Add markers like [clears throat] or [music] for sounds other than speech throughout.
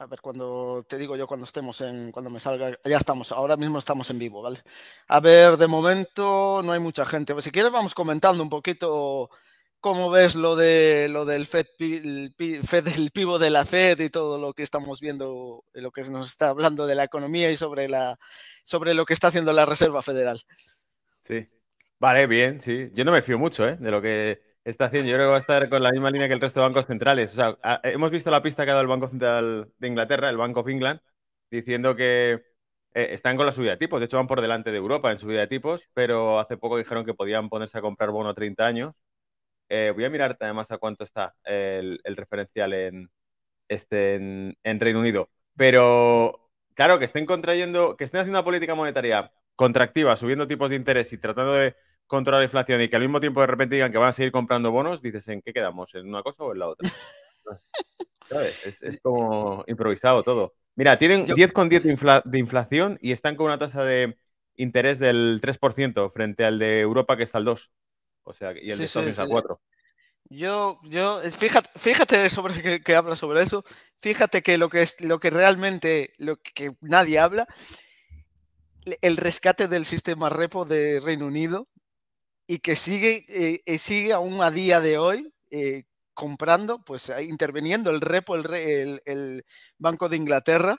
A ver, cuando te digo yo cuando estemos en, cuando me salga, ya estamos, ahora mismo estamos en vivo, ¿vale? A ver, de momento no hay mucha gente. Si quieres vamos comentando un poquito cómo ves lo de lo del Fed, el, pivo de la Fed y todo lo que estamos viendo, lo que nos está hablando de la economía y sobre la sobre lo que está haciendo la Reserva Federal. Sí. Vale, bien, sí. Yo no me fío mucho, ¿eh? De lo que está haciendo. Yo creo que va a estar con la misma línea que el resto de bancos centrales. O sea, hemos visto la pista que ha dado el Banco Central de Inglaterra, el Bank of England, diciendo que eh, están con la subida de tipos. De hecho, van por delante de Europa en subida de tipos, pero hace poco dijeron que podían ponerse a comprar bono a 30 años. Eh, voy a mirar además a cuánto está el, referencial en, este, en, Reino Unido. Pero claro, que estén contrayendo, que estén haciendo una política monetaria contractiva, subiendo tipos de interés y tratando de contra la inflación y que al mismo tiempo de repente digan que van a seguir comprando bonos, dices, ¿en qué quedamos? ¿En una cosa o en la otra? [laughs] Es, como improvisado todo. Mira, tienen 10,10 10 de, de inflación y están con una tasa de interés del 3% frente al de Europa que está al 2%. O sea, y el de Estados Unidos al 4%. Yo, yo, fíjate, fíjate sobre que, que, habla sobre eso. Fíjate que lo que es lo que realmente, lo que nadie habla, el rescate del sistema repo de Reino Unido y que sigue, eh, eh, sigue aún a día de hoy eh, comprando, pues interviniendo el repo, el, Banco de Inglaterra.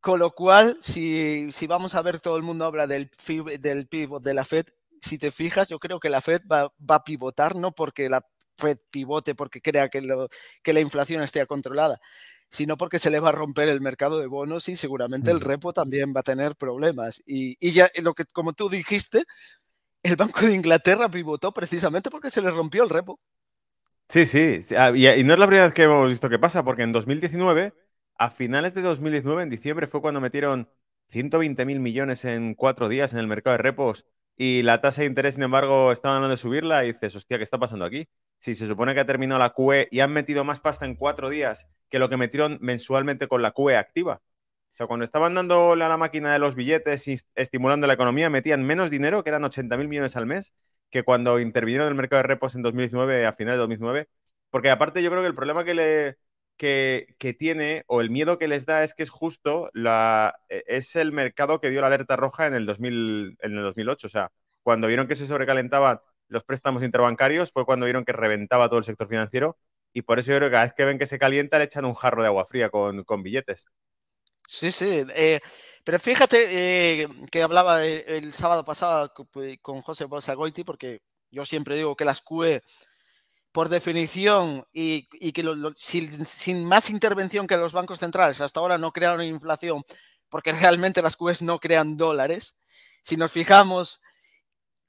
Con lo cual, si, si vamos a ver, todo el mundo habla del, del pivot de la Fed. Si te fijas, yo creo que la Fed va, va a pivotar, no porque la Fed pivote porque crea que, lo, que, la inflación esté controlada, sino porque se le va a romper el mercado de bonos y seguramente el mm. repo también va a tener problemas. Y, y ya lo que, como tú dijiste, el Banco de Inglaterra pivotó precisamente porque se le rompió el repo. Sí, sí, ah, y, no es la primera vez que hemos visto que pasa, porque en 2019, a finales de 2019, en diciembre, fue cuando metieron 120 mil millones en cuatro días en el mercado de repos y la tasa de interés, sin embargo, estaban hablando de subirla y dices, hostia, ¿qué está pasando aquí? Si se supone que ha terminado la QE y han metido más pasta en cuatro días que lo que metieron mensualmente con la QE activa sea, cuando estaban dándole a la máquina de los billetes y estimulando la economía, metían menos dinero, que eran 80.000 millones al mes, que cuando intervinieron en el mercado de repos en 2019, a finales de 2009. Porque aparte yo creo que el problema que, le, que, tiene o el miedo que les da es que es justo, la, e, es el mercado que dio la alerta roja en el, 2000, en el 2008. O sea, cuando vieron que se sobrecalentaban los préstamos interbancarios, fue cuando vieron que reventaba todo el sector financiero. Y por eso yo creo que cada vez que ven que se calienta le echan un jarro de agua fría con, con billetes. Sí, sí. Eh, pero fíjate eh, que hablaba eh, el, sábado pasado pues, con José Bosagoiti, porque yo siempre digo que las QE, por definición, y, que sin, sin, más intervención que los bancos centrales, hasta ahora no crearon inflación, porque [laughs] realmente las QE no crean dólares. Si nos fijamos,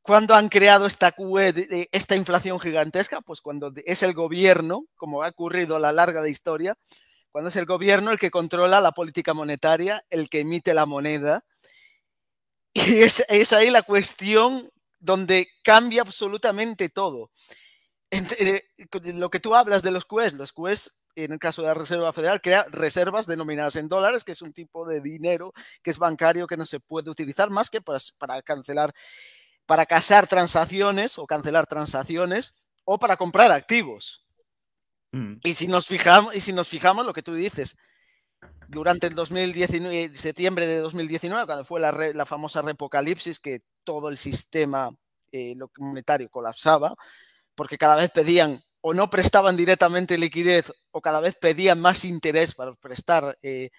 ¿cuándo han creado esta QE, esta inflación gigantesca? Pues cuando es el gobierno, como ha ocurrido a la larga de historia, cuando es el gobierno el que controla la política monetaria, el que emite la moneda. [laughs] Y es, ahí la cuestión donde cambia absolutamente todo. Eh, lo que tú hablas de los QEs, los QEs en el caso de la Reserva Federal, crea reservas denominadas en dólares, que es un tipo de dinero que es bancario que no se puede utilizar más que para cancelar, para casar transacciones o cancelar transacciones o para comprar activos. Mm. Y si nos fijamos, y si nos fijamos lo que tú dices, durante el 2019, eh, septiembre de 2019, cuando fue la, famosa repocalipsis, que todo el sistema eh, monetario colapsaba, porque cada vez pedían o no prestaban directamente liquidez o cada vez pedían más interés para prestar eh,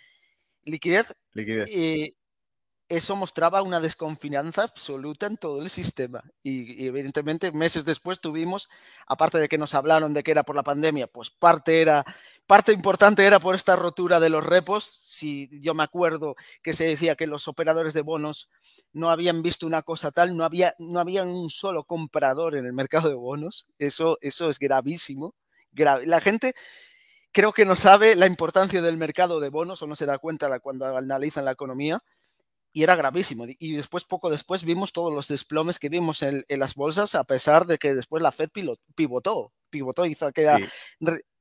liquidez. liquidez eso mostraba una desconfianza absoluta en todo el sistema. Y, evidentemente meses después tuvimos, aparte de que nos hablaron de que era por la pandemia, pues parte era, parte importante era por esta rotura de los repos. Si yo me acuerdo que se decía que los operadores de bonos no habían visto una cosa tal, no había, no había un solo comprador en el mercado de bonos. Eso, eso es gravísimo. Grave. La gente creo que no sabe la importancia del mercado de bonos o no se da cuenta cuando analizan la economía y era gravísimo. Y después, poco después, vimos todos los desplomes que vimos en, las bolsas, a pesar de que después la Fed pivotó, pivotó, hizo aquella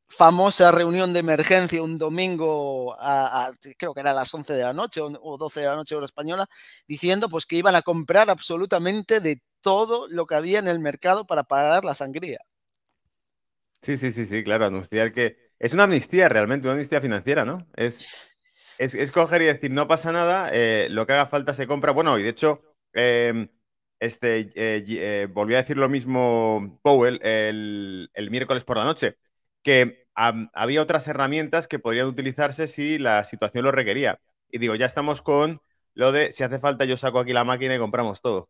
famosa reunión de emergencia un domingo, creo que era a las 11 de la noche o 12 de la noche hora española, diciendo pues que iban a comprar absolutamente de todo lo que había en el mercado para parar la sangría. Sí, sí, sí, sí, claro, anunciar que es una amnistía realmente, una amnistía financiera, ¿no? Es es, coger y decir, no pasa nada, eh, lo que haga falta se compra. Bueno, y de hecho, em, este, eh, eh, volví a decir lo mismo Powell el, miércoles por la noche, que había otras herramientas que podrían utilizarse si la situación lo requería. Y digo, ya estamos con lo de, si hace falta, yo saco aquí la máquina y compramos todo.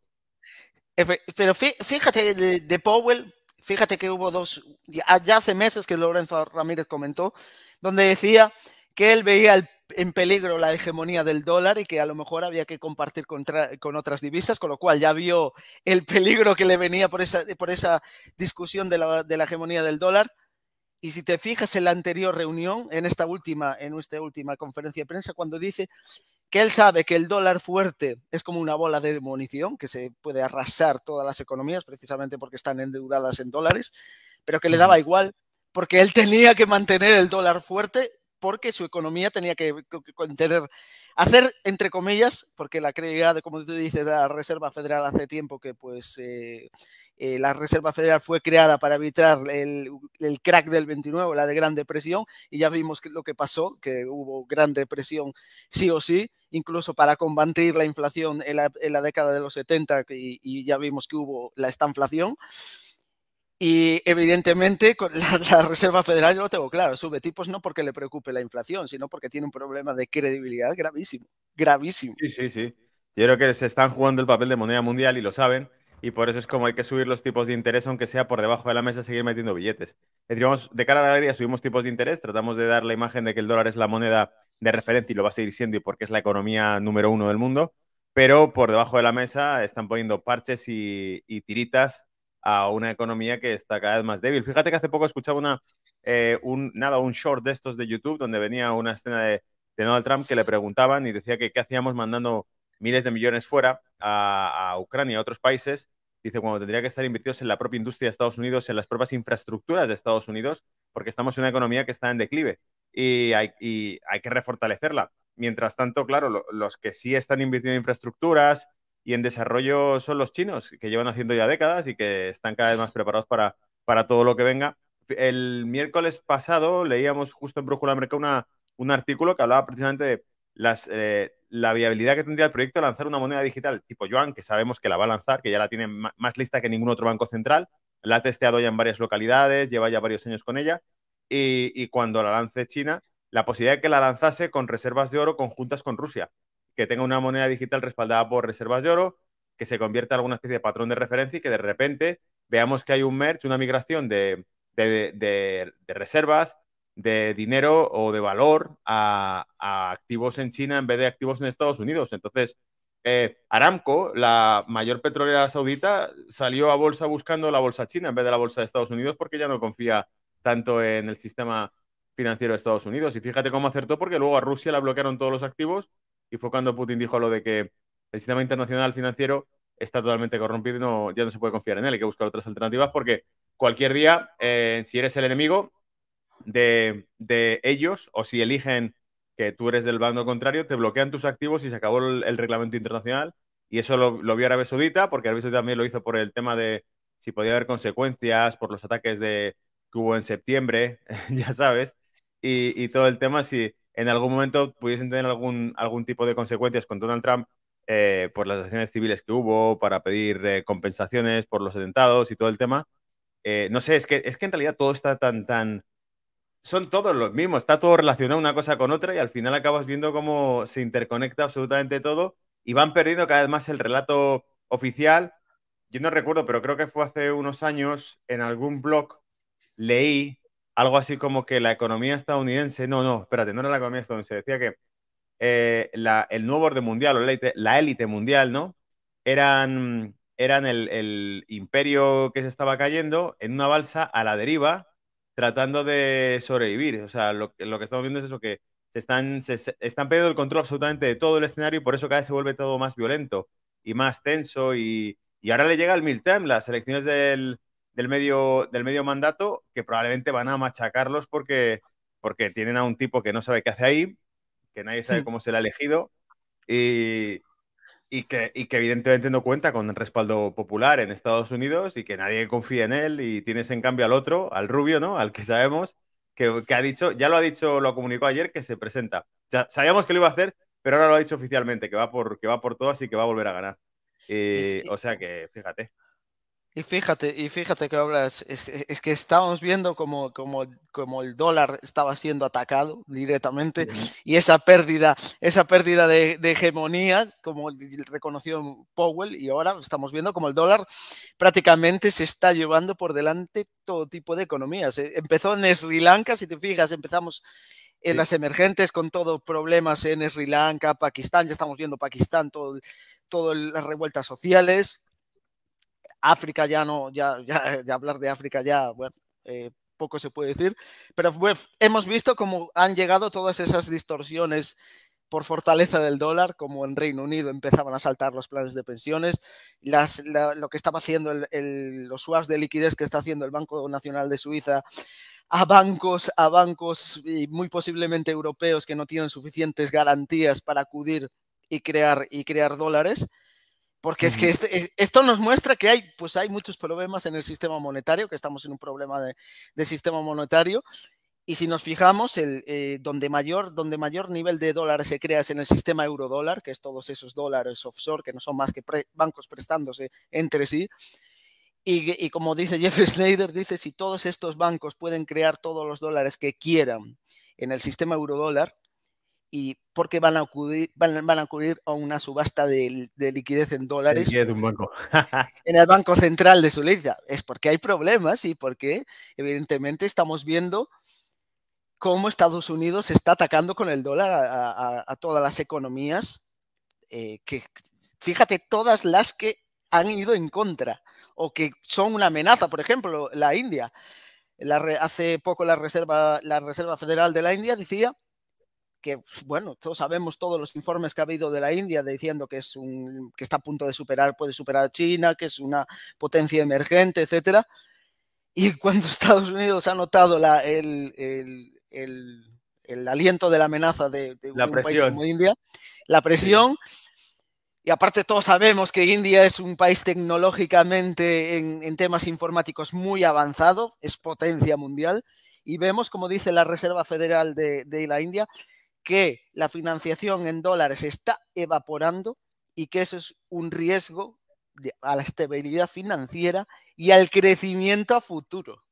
Pero fíjate, de Powell, fíjate que hubo dos, ya hace meses que Lorenzo Ramírez comentó, donde decía que él veía en peligro la hegemonía del dólar y que a lo mejor había que compartir con otras divisas, con lo cual ya vio el peligro que le venía por esa, por esa discusión de la, hegemonía del dólar. Y si te fijas en la anterior reunión, en esta última, en esta última conferencia de prensa, cuando dice que él sabe que el dólar fuerte es como una bola de demolición, que se puede arrasar todas las economías precisamente porque están endeudadas en dólares, pero que le daba igual porque él tenía que mantener el dólar fuerte porque su economía tenía que tener hacer entre comillas, porque la de como tú dices, la Reserva Federal hace tiempo que pues eh, eh, la Reserva Federal fue creada para evitar el, el, crack del 29, la de Gran Depresión, y ya vimos que lo que pasó, que hubo Gran Depresión sí o sí, incluso para combatir la inflación en la, década de los 70, y, y ya vimos que hubo la estanflación. Y evidentemente con la, Reserva Federal, yo lo tengo claro, sube tipos no porque le preocupe la inflación, sino porque tiene un problema de credibilidad gravísimo, gravísimo. Sí, sí, sí. Yo creo que se están jugando el papel de moneda mundial y lo saben, y por eso es como hay que subir los tipos de interés, aunque sea por debajo de la mesa, seguir metiendo billetes. Es de cara a la alegría subimos tipos de interés, tratamos de dar la imagen de que el dólar es la moneda de referencia y lo va a seguir siendo y porque es la economía número uno del mundo, pero por debajo de la mesa están poniendo parches y tiritas a una economía que está cada vez más débil. Fíjate que hace poco escuchaba una, eh, un, nada, un short de estos de YouTube donde venía una escena de, Donald Trump que le preguntaban y decía que qué hacíamos mandando miles de millones fuera a, Ucrania, a otros países. Dice, cuando tendría que estar invertidos en la propia industria de Estados Unidos, en las propias infraestructuras de Estados Unidos, porque estamos en una economía que está en declive y hay, que refortalecerla. Mientras tanto, claro, los que sí están invirtiendo en infraestructuras, y en desarrollo son los chinos, que llevan haciendo ya décadas y que están cada vez más preparados para, para todo lo que venga. El miércoles pasado leíamos justo en Brújula América un artículo que hablaba precisamente de eh, la viabilidad que tendría el proyecto de lanzar una moneda digital tipo Yuan, que sabemos que la va a lanzar, que ya la tiene más lista que ningún otro banco central. La ha testeado ya en varias localidades, lleva ya varios años con ella. Y, y cuando la lance China, la posibilidad de que la lanzase con reservas de oro conjuntas con Rusia que tenga una moneda digital respaldada por reservas de oro, que se convierta en alguna especie de patrón de referencia y que de repente veamos que hay un merge, una migración de, reservas, de dinero o de valor a, activos en China en vez de activos en Estados Unidos. Entonces, eh, Aramco, la mayor petrolera saudita, salió a bolsa buscando la bolsa china en vez de la bolsa de Estados Unidos porque ya no confía tanto en el sistema financiero de Estados Unidos. Y fíjate cómo acertó porque luego a Rusia la bloquearon todos los activos y fue cuando Putin dijo lo de que el sistema internacional financiero está totalmente corrompido y no, ya no se puede confiar en él. Hay que buscar otras alternativas porque cualquier día, eh, si eres el enemigo de, de, ellos o si eligen que tú eres del bando contrario, te bloquean tus activos y se acabó el, reglamento internacional. Y eso lo, vio Arabesudita, porque Arabia también lo hizo por el tema de si podía haber consecuencias por los ataques de, que hubo en septiembre, [laughs] ya sabes, y, y todo el tema si en algún momento pudiesen tener algún, algún tipo de consecuencias con Donald Trump eh, por las acciones civiles que hubo, para pedir eh, compensaciones por los atentados y todo el tema. Eh, no sé, es que, es que en realidad todo está tan, tan... Son todos los mismos, está todo relacionado una cosa con otra y al final acabas viendo cómo se interconecta absolutamente todo y van perdiendo cada vez más el relato oficial. Yo no recuerdo, pero creo que fue hace unos años en algún blog leí algo así como que la economía estadounidense, no, no, espérate, no era la economía estadounidense, decía que eh, el nuevo orden mundial o la élite, mundial, ¿no? Eran, eran el, imperio que se estaba cayendo en una balsa a la deriva, tratando de sobrevivir. O sea, lo, que estamos viendo es eso, que se están, perdiendo el control absolutamente de todo el escenario y por eso cada vez se vuelve todo más violento y más tenso y, ahora le llega el midterm, las elecciones del, del medio, del medio mandato que probablemente van a machacarlos porque, porque tienen a un tipo que no sabe qué hace ahí, que nadie sabe hmm. cómo se le ha elegido y, y, que, evidentemente no cuenta con el respaldo popular en Estados Unidos y que nadie confía en él y tienes en cambio al otro, al rubio, ¿no? Al que sabemos que, ha dicho, ya lo ha dicho, lo comunicó ayer, que se presenta. Ya sabíamos que lo iba a hacer, pero ahora lo ha dicho oficialmente, que va por, que va por todas y que va a volver a ganar. Eh, o sea que, fíjate. Y fíjate, y fíjate que hablas, es, que estábamos viendo como, como, como, el dólar estaba siendo atacado directamente y esa pérdida, esa pérdida de, hegemonía, como reconoció Powell, y ahora estamos viendo como el dólar prácticamente se está llevando por delante todo tipo de economías. E, empezó en Sri Lanka, si te fijas, empezamos en las emergentes con todos problemas en Sri Lanka, Pakistán, ya estamos viendo Pakistán, todas las revueltas sociales África ya no, ya, [laughs] ya, hablar de África ya, bueno, eh, poco se puede decir, pero hemos visto cómo han llegado todas esas distorsiones por fortaleza del dólar, como en Reino Unido empezaban a saltar los planes de pensiones, lo que estaba haciendo los swaps de liquidez que está haciendo el Banco Nacional de Suiza a bancos, a bancos muy posiblemente europeos que no tienen suficientes garantías para acudir y crear, y crear dólares. Porque es que este, esto nos muestra que hay, pues hay muchos problemas en el sistema monetario, que estamos en un problema de, sistema monetario. Y si nos fijamos, el, eh, donde, mayor, donde mayor nivel de dólares se crea es en el sistema eurodólar, que es todos esos dólares offshore, que no son más que bancos prestándose entre sí. Y, como dice [laughs] Jeff Snyder, dice, si todos estos bancos pueden crear todos los dólares que quieran en el sistema eurodólar, y porque van a van, a, acudir a una subasta de, liquidez en dólares [laughs] en el Banco Central de Suiza Es porque hay problemas y porque evidentemente estamos viendo cómo Estados Unidos está atacando con el dólar a, todas las economías, eh, que fíjate, todas las que han ido en contra o que son una amenaza, por ejemplo, la India. hace poco la Reserva, la Reserva Federal de la India decía que, pues, bueno, todos sabemos todos los informes que ha habido de la India diciendo que, es un, que está a punto de superar, puede superar a China, que es una potencia emergente, etcétera. Y [laughs] cuando Estados Unidos ha notado la, el, aliento de la amenaza de, un país como India, la presión, Y aparte todos sabemos que India es un país tecnológicamente en, temas informáticos muy avanzado, es potencia mundial, y vemos, como dice la Reserva Federal de, de la India, que la financiación en dólares está evaporando y que eso es un riesgo a la estabilidad financiera y al crecimiento a futuro.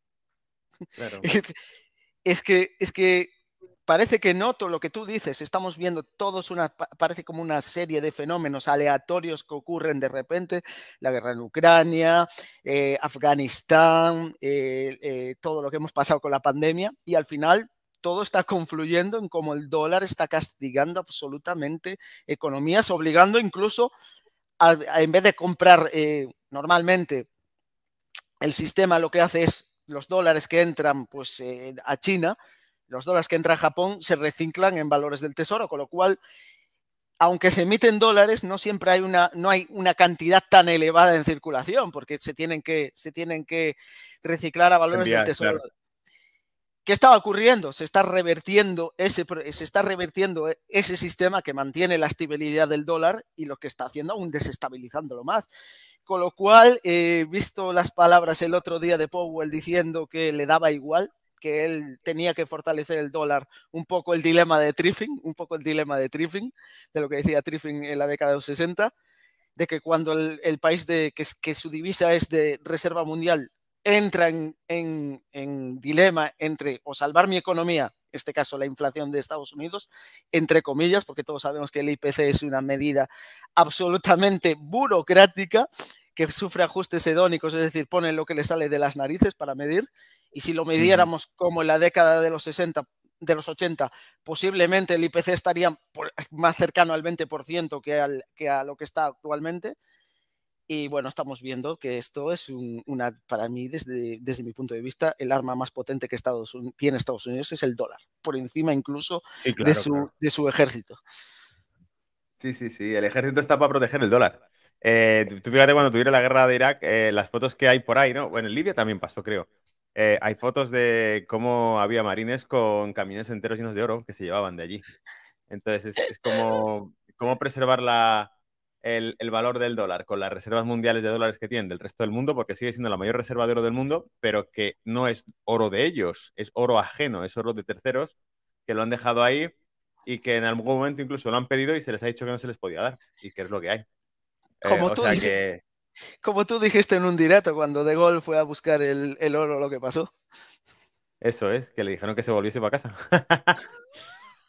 [laughs] Es que, es que parece que noto lo que tú dices, estamos viendo todos una, parece como una serie de fenómenos aleatorios que ocurren de repente, la guerra en Ucrania, eh, Afganistán, eh, eh, todo lo que hemos pasado con la pandemia, y al final todo está confluyendo en cómo el dólar está castigando absolutamente economías, obligando incluso a, en vez de comprar eh, normalmente el sistema lo que hace es los dólares que entran pues eh, a China, los dólares que entran a Japón se reciclan en valores del tesoro, con lo cual aunque se emiten dólares, no siempre hay una, no hay una cantidad tan elevada en circulación, porque se tienen que, se tienen que reciclar a valores del tesoro. ¿Qué estaba ocurriendo? Se está revertiendo ese, se está e, ese sistema que mantiene la estabilidad del dólar y lo que está haciendo aún desestabilizándolo más. Con lo cual, he eh, visto las palabras el otro día de Powell diciendo que le daba igual, que él tenía que fortalecer el dólar, un poco el dilema de Triffin, un poco el dilema de Triffin, de lo que decía Triffin en la década de los 60, de que cuando el, país de, que su divisa es de reserva mundial entra en, dilema entre o salvar mi economía, en este caso la inflación de Estados Unidos, entre comillas, porque todos sabemos que el IPC es una medida absolutamente burocrática que sufre ajustes hedónicos, es decir, pone lo que le sale de las narices para medir, y si lo midiéramos como en la década de los 60, de los 80, posiblemente el IPC estaría más cercano al 20% que a lo que está actualmente, y bueno, estamos viendo que esto es una, para mí, desde, desde mi punto de vista, el arma más potente que Estados, tiene Estados Unidos es el dólar, por encima incluso de, su, ejército. Sí, sí, sí, el ejército está para proteger el dólar. Eh, tú fíjate cuando tuvieron la guerra de Irak, eh, las fotos que hay por ahí, ¿no? Bueno, en Libia también pasó, creo. Eh, hay fotos de cómo había marines con camiones enteros llenos de oro que se llevaban de allí. Entonces, es, como, como preservar la, el, valor del dólar con las reservas mundiales de dólares que tienen del resto del mundo, porque sigue siendo la mayor reserva de oro del mundo, pero que no es oro de ellos, es oro ajeno, es oro de terceros que lo han dejado ahí y que en algún momento incluso lo han pedido y se les ha dicho que no se les podía dar, y que es lo que hay. Eh, como, tú, dijiste, [laughs] como tú dijiste en un directo cuando De gol fue a buscar el, el oro, lo que pasó. Eso es, que le dijeron que se volviese para casa. [laughs]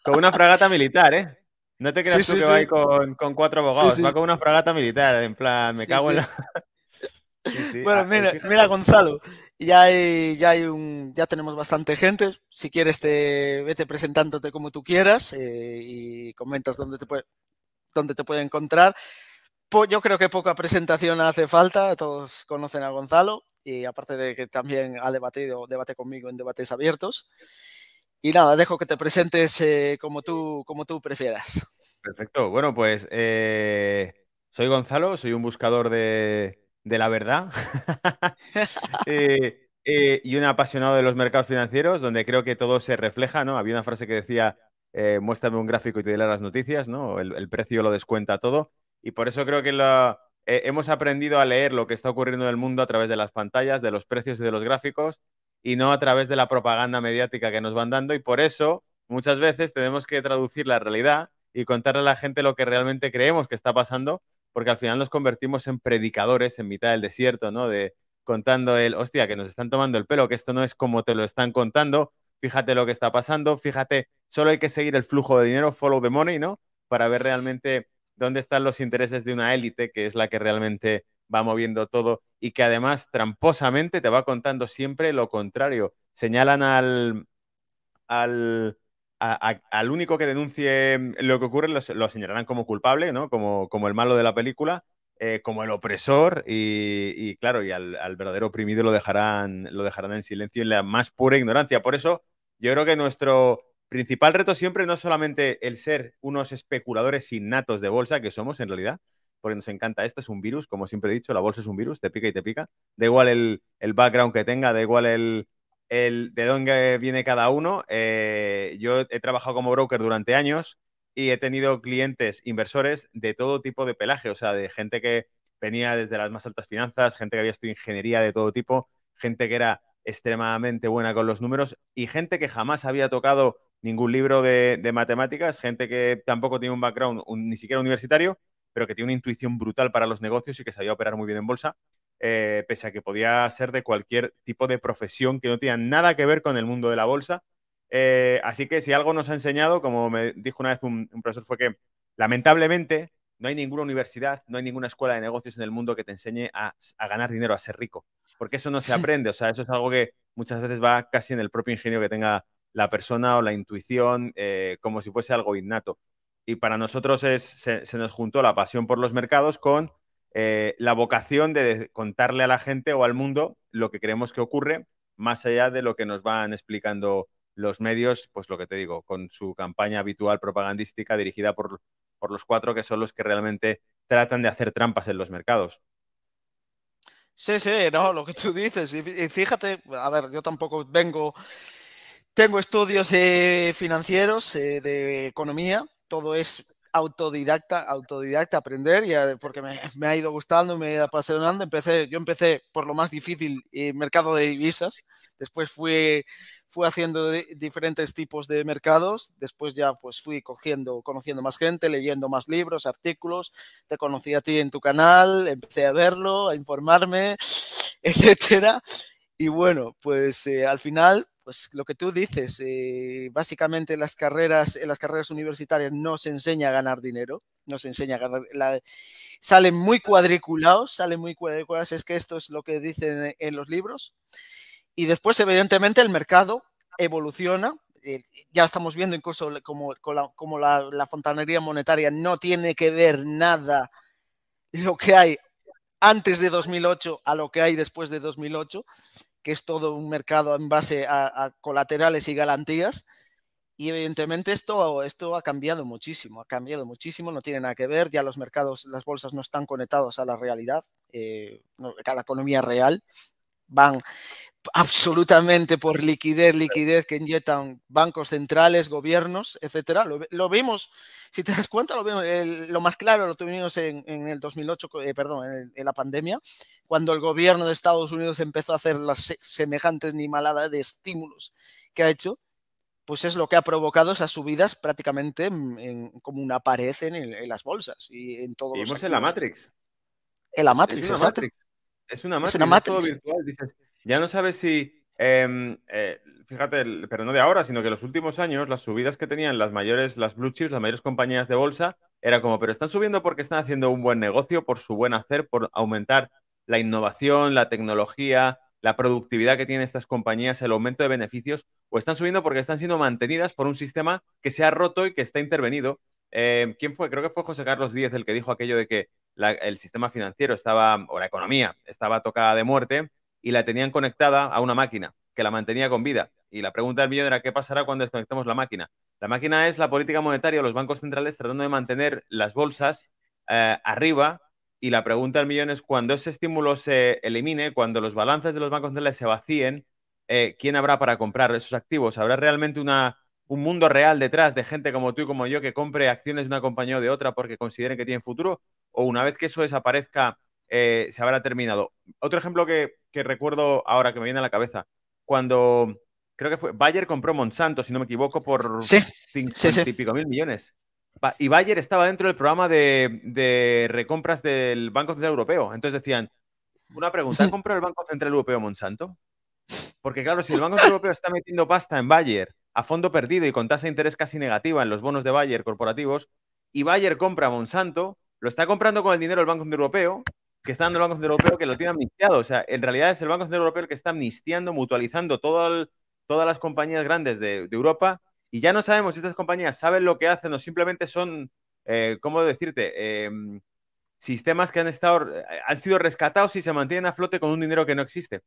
con una fragata militar, ¿eh? No te creas que va ahí con, cuatro abogados, va con una fragata militar, en plan, me cago en la. [laughs] bueno, ah, mira, Gonzalo, ya hay, ya hay un, ya tenemos bastante gente. Si quieres, te vete presentándote como tú quieras eh, y comentas dónde te puede, dónde te encontrar. yo creo que poca presentación hace falta. Todos conocen a Gonzalo y aparte de que también ha debatido, debate conmigo en debates abiertos. Y nada, dejo que te presentes eh, como, tú, como tú prefieras. Perfecto. Bueno, pues eh, soy Gonzalo, soy un buscador de, la verdad [laughs] eh, y un apasionado de los mercados financieros, donde creo que todo se refleja, Había una frase que decía, muéstrame un gráfico y te diré las noticias, ¿no? El, precio lo descuenta todo. Y por eso creo que hemos aprendido a leer lo que está ocurriendo en el mundo a través de las pantallas, de los precios y de los gráficos y no a través de la propaganda mediática que nos van dando y por eso muchas veces tenemos que traducir la realidad y contarle a la gente lo que realmente creemos que está pasando, porque al final nos convertimos en predicadores en mitad del desierto, ¿no? De contando el, hostia, que nos están tomando el pelo, que esto no es como te lo están contando, fíjate lo que está pasando, fíjate, solo hay que seguir el flujo de dinero, follow the money, ¿no? Para ver realmente dónde están los intereses de una élite que es la que realmente va moviendo todo y que además tramposamente te va contando siempre lo contrario. Señalan al, al, al único que denuncie mm, lo que ocurre, lo, señalarán como culpable, ¿no? como, como el malo de la película, eh, como el opresor y, claro, y al, verdadero oprimido lo dejarán, lo dejarán en silencio en la más pura ignorancia. Por eso yo creo que nuestro principal reto siempre no es solamente el ser unos especuladores innatos de bolsa que somos en realidad, porque nos encanta. Esto es un virus, como siempre he dicho, la bolsa es un virus, te pica y te pica. Da igual el, background que tenga, da igual el, de dónde viene cada uno. Eh, yo he trabajado como broker durante años y he tenido clientes inversores de todo tipo de pelaje, o sea, de gente que venía desde las más altas finanzas, gente que había estudiado ingeniería de todo tipo, gente que era extremadamente buena con los números y gente que jamás había tocado ningún libro de, matemáticas, gente que tampoco tiene un background ni siquiera universitario pero que tiene una intuición brutal para los negocios y que sabía operar muy bien en bolsa, eh, pese a que podía ser de cualquier tipo de profesión que no tenía nada que ver con el mundo de la bolsa. Eh, así que si algo nos ha enseñado, como me dijo una vez un, profesor, fue que lamentablemente no hay ninguna universidad, no hay ninguna escuela de negocios en el mundo que te enseñe a, ganar dinero, a ser rico, porque eso no se [laughs] aprende, o sea, eso es algo que muchas veces va casi en el propio ingenio que tenga la persona o la intuición, eh, como si fuese algo innato y para nosotros se, nos juntó la pasión por los mercados con eh, la vocación de contarle a la gente o al mundo lo que creemos que ocurre, más allá de lo que nos van explicando los medios, pues lo que te digo, con su campaña habitual propagandística dirigida por, los cuatro que son los que realmente tratan de hacer trampas en los mercados. Sí, sí, no, lo que tú dices. Y fíjate, a ver, yo tampoco vengo, tengo estudios eh, financieros, eh, de economía, todo es autodidacta, autodidacta, aprender, eh, porque me, ha ido gustando, me ha ido apasionando. Empecé, yo empecé por lo más difícil, eh, mercado de divisas, después fui, haciendo diferentes tipos de mercados, después ya pues fui cogiendo, conociendo más gente, leyendo más libros, artículos, te conocí a ti en tu canal, empecé a verlo, a informarme, [laughs] etcétera. Y bueno, pues eh, al final pues lo que tú dices, eh, básicamente las carreras, en las carreras universitarias no se enseña a ganar dinero, no se enseña a ganar, la, salen muy cuadriculados, salen muy cuadriculados, es que esto es lo que dicen en los libros. Y después, evidentemente, el mercado evoluciona. Eh, ya estamos viendo incluso como, como la, la fontanería monetaria no tiene que ver nada lo que hay antes de 2008 a lo que hay después de 2008 que es todo un mercado en base a, colaterales y garantías. Y evidentemente esto, esto ha cambiado muchísimo, ha cambiado muchísimo, no tiene nada que ver, ya los mercados, las bolsas no están conectados a la realidad, eh, a la economía real, van absolutamente por liquidez, liquidez que inyectan bancos centrales, gobiernos, etcétera. Lo, lo vimos, si te das cuenta, lo, lo más claro lo tuvimos en, el 2008, eh, perdón, en, en la pandemia, cuando el gobierno de Estados Unidos empezó a hacer las semejantes ni maladas de estímulos que ha hecho, pues es lo que ha provocado esas subidas prácticamente como una pared en, las bolsas y en todos en la Matrix. En la Matrix, es una Matrix. Es una Matrix, virtual. ya no sabes si, em, eh, fíjate, pero no de ahora, sino que los últimos años las subidas que tenían las mayores, las blue chips, las mayores compañías de bolsa, era como, pero están subiendo porque están haciendo un buen negocio, por su buen hacer, por aumentar la innovación, la tecnología, la productividad que tienen estas compañías, el aumento de beneficios, o están subiendo porque están siendo mantenidas por un sistema que se ha roto y que está intervenido. Eh, ¿Quién fue? Creo que fue José Carlos Díez el que dijo aquello de que el sistema financiero estaba, o la economía, estaba tocada de muerte y la tenían conectada a una máquina que la mantenía con vida. Y la pregunta del millón era, ¿qué pasará cuando desconectemos la máquina? La máquina es la política monetaria, los bancos centrales tratando de mantener las bolsas eh, arriba y la pregunta del millón es, cuando ese estímulo se elimine, cuando los balances de los bancos centrales se vacíen, eh, ¿quién habrá para comprar esos activos? ¿Habrá realmente una, un mundo real detrás de gente como tú y como yo que compre acciones de una compañía o de otra porque consideren que tienen futuro? ¿O una vez que eso desaparezca, eh, se habrá terminado? Otro ejemplo que, recuerdo ahora que me viene a la cabeza, cuando creo que fue Bayer compró Monsanto, si no me equivoco, por 50 y pico mil millones. Y Bayer estaba dentro del programa de, recompras del Banco Central Europeo. Entonces decían, una pregunta, ¿ha [laughs] comprado el Banco Central Europeo Monsanto? Porque claro, si el Banco Central Europeo está metiendo pasta en Bayer a fondo perdido y con tasa de interés casi negativa en los bonos de Bayer corporativos, y Bayer compra a Monsanto, lo está comprando con el dinero del Banco Central Europeo, que está dando el Banco Central Europeo que lo tiene amnistiado. O sea, en realidad es el Banco Central Europeo el que está amnistiando, mutualizando todas las compañías grandes de Europa y ya no sabemos si estas compañías saben lo que hacen o simplemente son, eh, ¿cómo decirte? Em, sistemas que han, estado, han sido rescatados y se mantienen a flote con un dinero que no existe.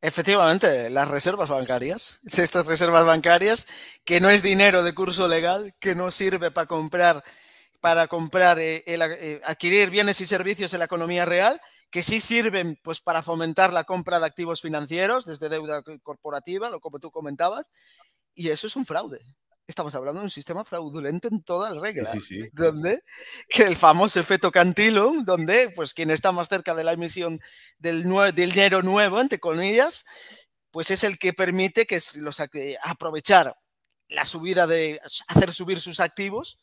Efectivamente, las reservas bancarias, [laughs] estas reservas bancarias, que no es dinero de curso legal, que no sirve para comprar, para comprar, eh, eh, adquirir bienes y servicios en la economía real, que sí sirven pues, para fomentar la compra de activos financieros, desde deuda corporativa, lo como tú comentabas, y eso es un fraude. Estamos hablando de un sistema fraudulento en todas reglas, donde el famoso efecto cantilón, donde pues quien está más cerca de la emisión del, dinero nuevo, entre comillas, pues es el que permite que los eh, aprovechar la subida de hacer subir sus activos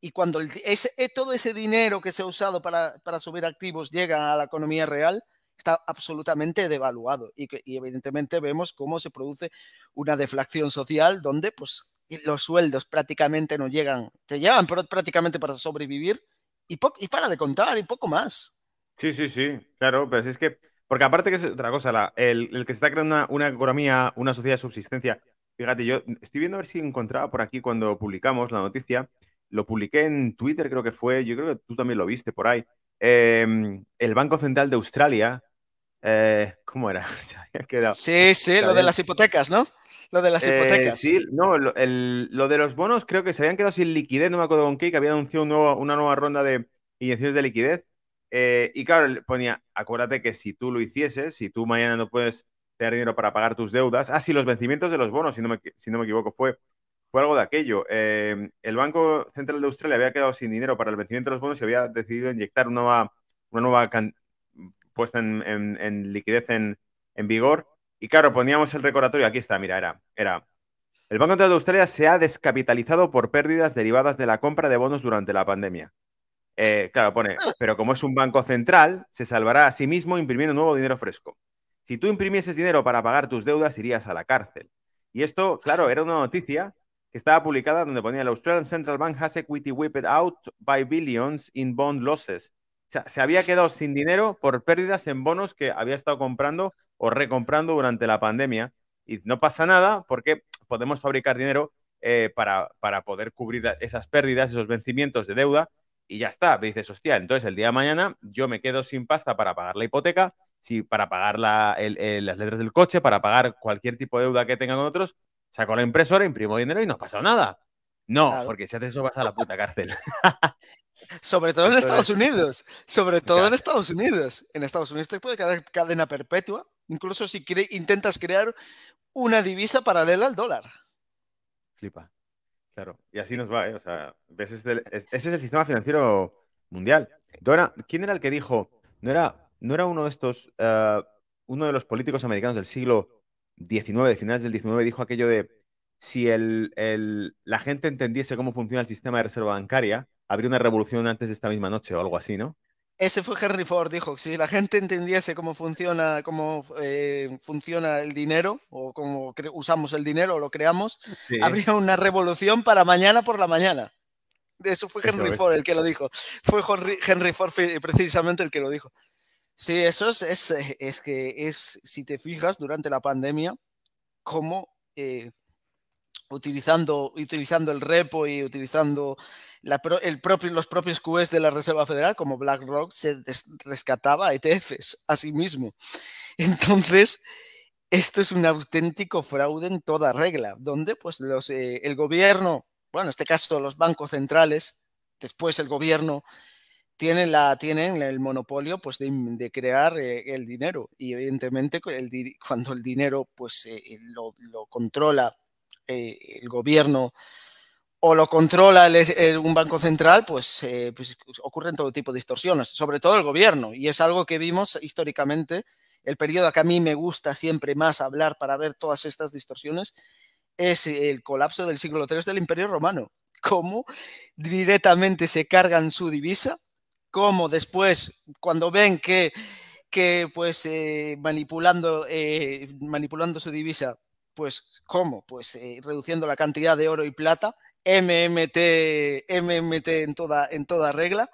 y cuando eh, todo ese dinero que se ha usado para, para subir activos llega a la economía real, está absolutamente devaluado y, y evidentemente vemos cómo se produce una deflación social donde pues los sueldos prácticamente no llegan, te llevan pero prácticamente para sobrevivir y, y para de contar y poco más. Sí, sí, sí, claro, pero es que, porque aparte que es otra cosa, el, que se está creando una, economía, una sociedad de subsistencia, fíjate, yo estoy viendo a ver si encontraba por aquí cuando publicamos la noticia, lo publiqué en Twitter creo que fue, yo creo que tú también lo viste por ahí, em, el Banco Central de Australia eh, ¿Cómo era? [laughs] Sí, sí, lo de las hipotecas, ¿no? Lo de las eh, hipotecas. sí, no, lo, de los bonos creo que se habían quedado sin liquidez, no me acuerdo con qué, que había anunciado una nueva ronda de inyecciones de liquidez. Eh, y claro, ponía, acuérdate que si tú lo hicieses, si tú mañana no puedes tener dinero para pagar tus deudas, ah, sí, los vencimientos de los bonos, si no me, si no me equivoco, fue, fue algo de aquello. el Banco Central de Australia había quedado sin dinero para el vencimiento de los bonos y había decidido inyectar una nueva, una nueva puesta en, liquidez en, vigor. Y claro, poníamos el recordatorio, aquí está, mira, era, era, el Banco Central de Australia se ha descapitalizado por pérdidas derivadas de la compra de bonos durante la pandemia. Eh, claro, pone, pero como es un banco central, se salvará a sí mismo imprimiendo nuevo dinero fresco. Si tú imprimieses dinero para pagar tus deudas, irías a la cárcel. Y esto, claro, era una noticia que estaba publicada donde ponía el Australian Central Bank has equity whipped out by billions in bond losses se había quedado sin dinero por pérdidas en bonos que había estado comprando o recomprando durante la pandemia. Y no pasa nada porque podemos fabricar dinero eh, para, para, poder cubrir esas pérdidas, esos vencimientos de deuda. Y ya está, me dices, hostia, entonces el día de mañana yo me quedo sin pasta para pagar la hipoteca, si para pagar las letras del coche, para pagar cualquier tipo de deuda que tenga con otros, saco la impresora, imprimo dinero y no pasa nada. No, porque si haces eso vas a la puta cárcel. [laughs] Sobre todo en Estados Unidos. Sobre todo en Estados Unidos. En Estados Unidos te puede quedar cadena perpetua, incluso si intentas crear una divisa paralela al dólar. Flipa. Claro. Y así nos va, eh, O sea, ese es el sistema financiero mundial. Dora, ¿quién era el que dijo? ¿No era, no era uno de estos, eh, uno de los políticos americanos del siglo XIX, de finales del XIX, dijo aquello de si la gente entendiese cómo funciona el sistema de reserva bancaria, habría una revolución antes de esta misma noche o algo así, ¿no? Ese fue Henry Ford, dijo, si la gente entendiese cómo funciona, cómo eh, funciona el dinero o cómo usamos el dinero o lo creamos, habría una revolución para mañana por la mañana. Eso fue Henry Ford el que lo dijo. Fue Henry Ford precisamente el que lo dijo. Sí, eso es, que es, si te fijas, durante la pandemia, cómo eh, utilizando, utilizando el repo y utilizando el propio, los propios QEs de la Reserva Federal, como BlackRock, se rescataba ETFs a sí mismo. [laughs] Entonces, esto es un auténtico fraude en toda regla, donde pues, los, eh, el gobierno, bueno, en este caso los bancos centrales, después el gobierno, tienen, la, tienen el monopolio pues, de, crear eh, el dinero. Y evidentemente cuando el dinero pues, eh, lo controla eh, el gobierno o lo controla eh, un banco central, pues, eh, pues, ocurren todo tipo de distorsiones, sobre todo el gobierno. Y es algo que vimos históricamente. El periodo que a mí me gusta siempre más hablar para ver todas estas distorsiones es el colapso del siglo III del Imperio Romano. Cómo directamente se cargan su divisa, cómo después, cuando ven que, que pues, manipulando, manipulando su divisa pues, ¿cómo? Pues eh, reduciendo la cantidad de oro y plata, MMT, MMT en toda, en toda regla.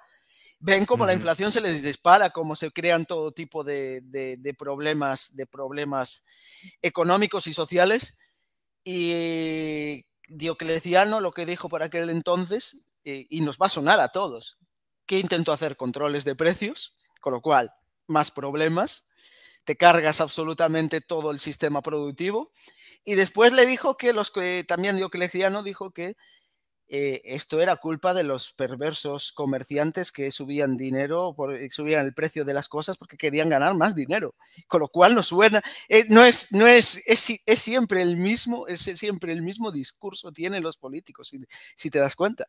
Ven cómo la inflación se les dispara, cómo se crean todo tipo de, problemas, de problemas económicos y sociales. Y Diocleciano lo que dijo para aquel entonces, eh, y nos va a sonar a todos, que intentó hacer controles de precios, con lo cual más problemas, te cargas absolutamente todo el sistema productivo. Y después le dijo que los que también no dijo que eh, esto era culpa de los perversos comerciantes que subían dinero, por, eh, subían el precio de las cosas porque querían ganar más dinero. Con lo cual no suena, eh, no es, no es, es, siempre el mismo, es siempre el mismo discurso tienen los políticos, si te das cuenta.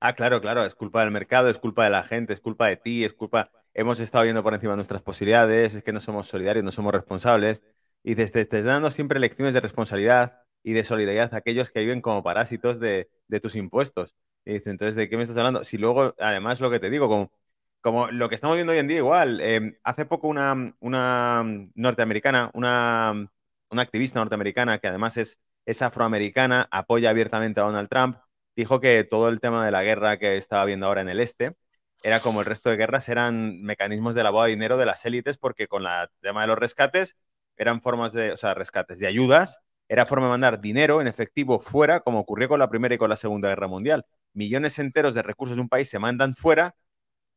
Ah, claro, claro, es culpa del mercado, es culpa de la gente, es culpa de ti, es culpa hemos estado viendo por encima de nuestras posibilidades, es que no somos solidarios, no somos responsables. Y desde te, dando siempre lecciones de responsabilidad y de solidaridad a aquellos que viven como parásitos de, tus impuestos. Y dices, entonces, ¿de qué me estás hablando? Si luego, además, lo que te digo, como, como lo que estamos viendo hoy en día, igual, em, hace poco una, una norteamericana, una, una, activista norteamericana que además es, es afroamericana, apoya abiertamente a Donald Trump, dijo que todo el tema de la guerra que estaba viendo ahora en el este, era como el resto de guerras, eran mecanismos de lavado de dinero de las élites, porque con la tema de los rescates, eran formas de, o sea, rescates de ayudas, era forma de mandar dinero en efectivo fuera, como ocurrió con la Primera y con la Segunda Guerra Mundial. Millones enteros de recursos de un país se mandan fuera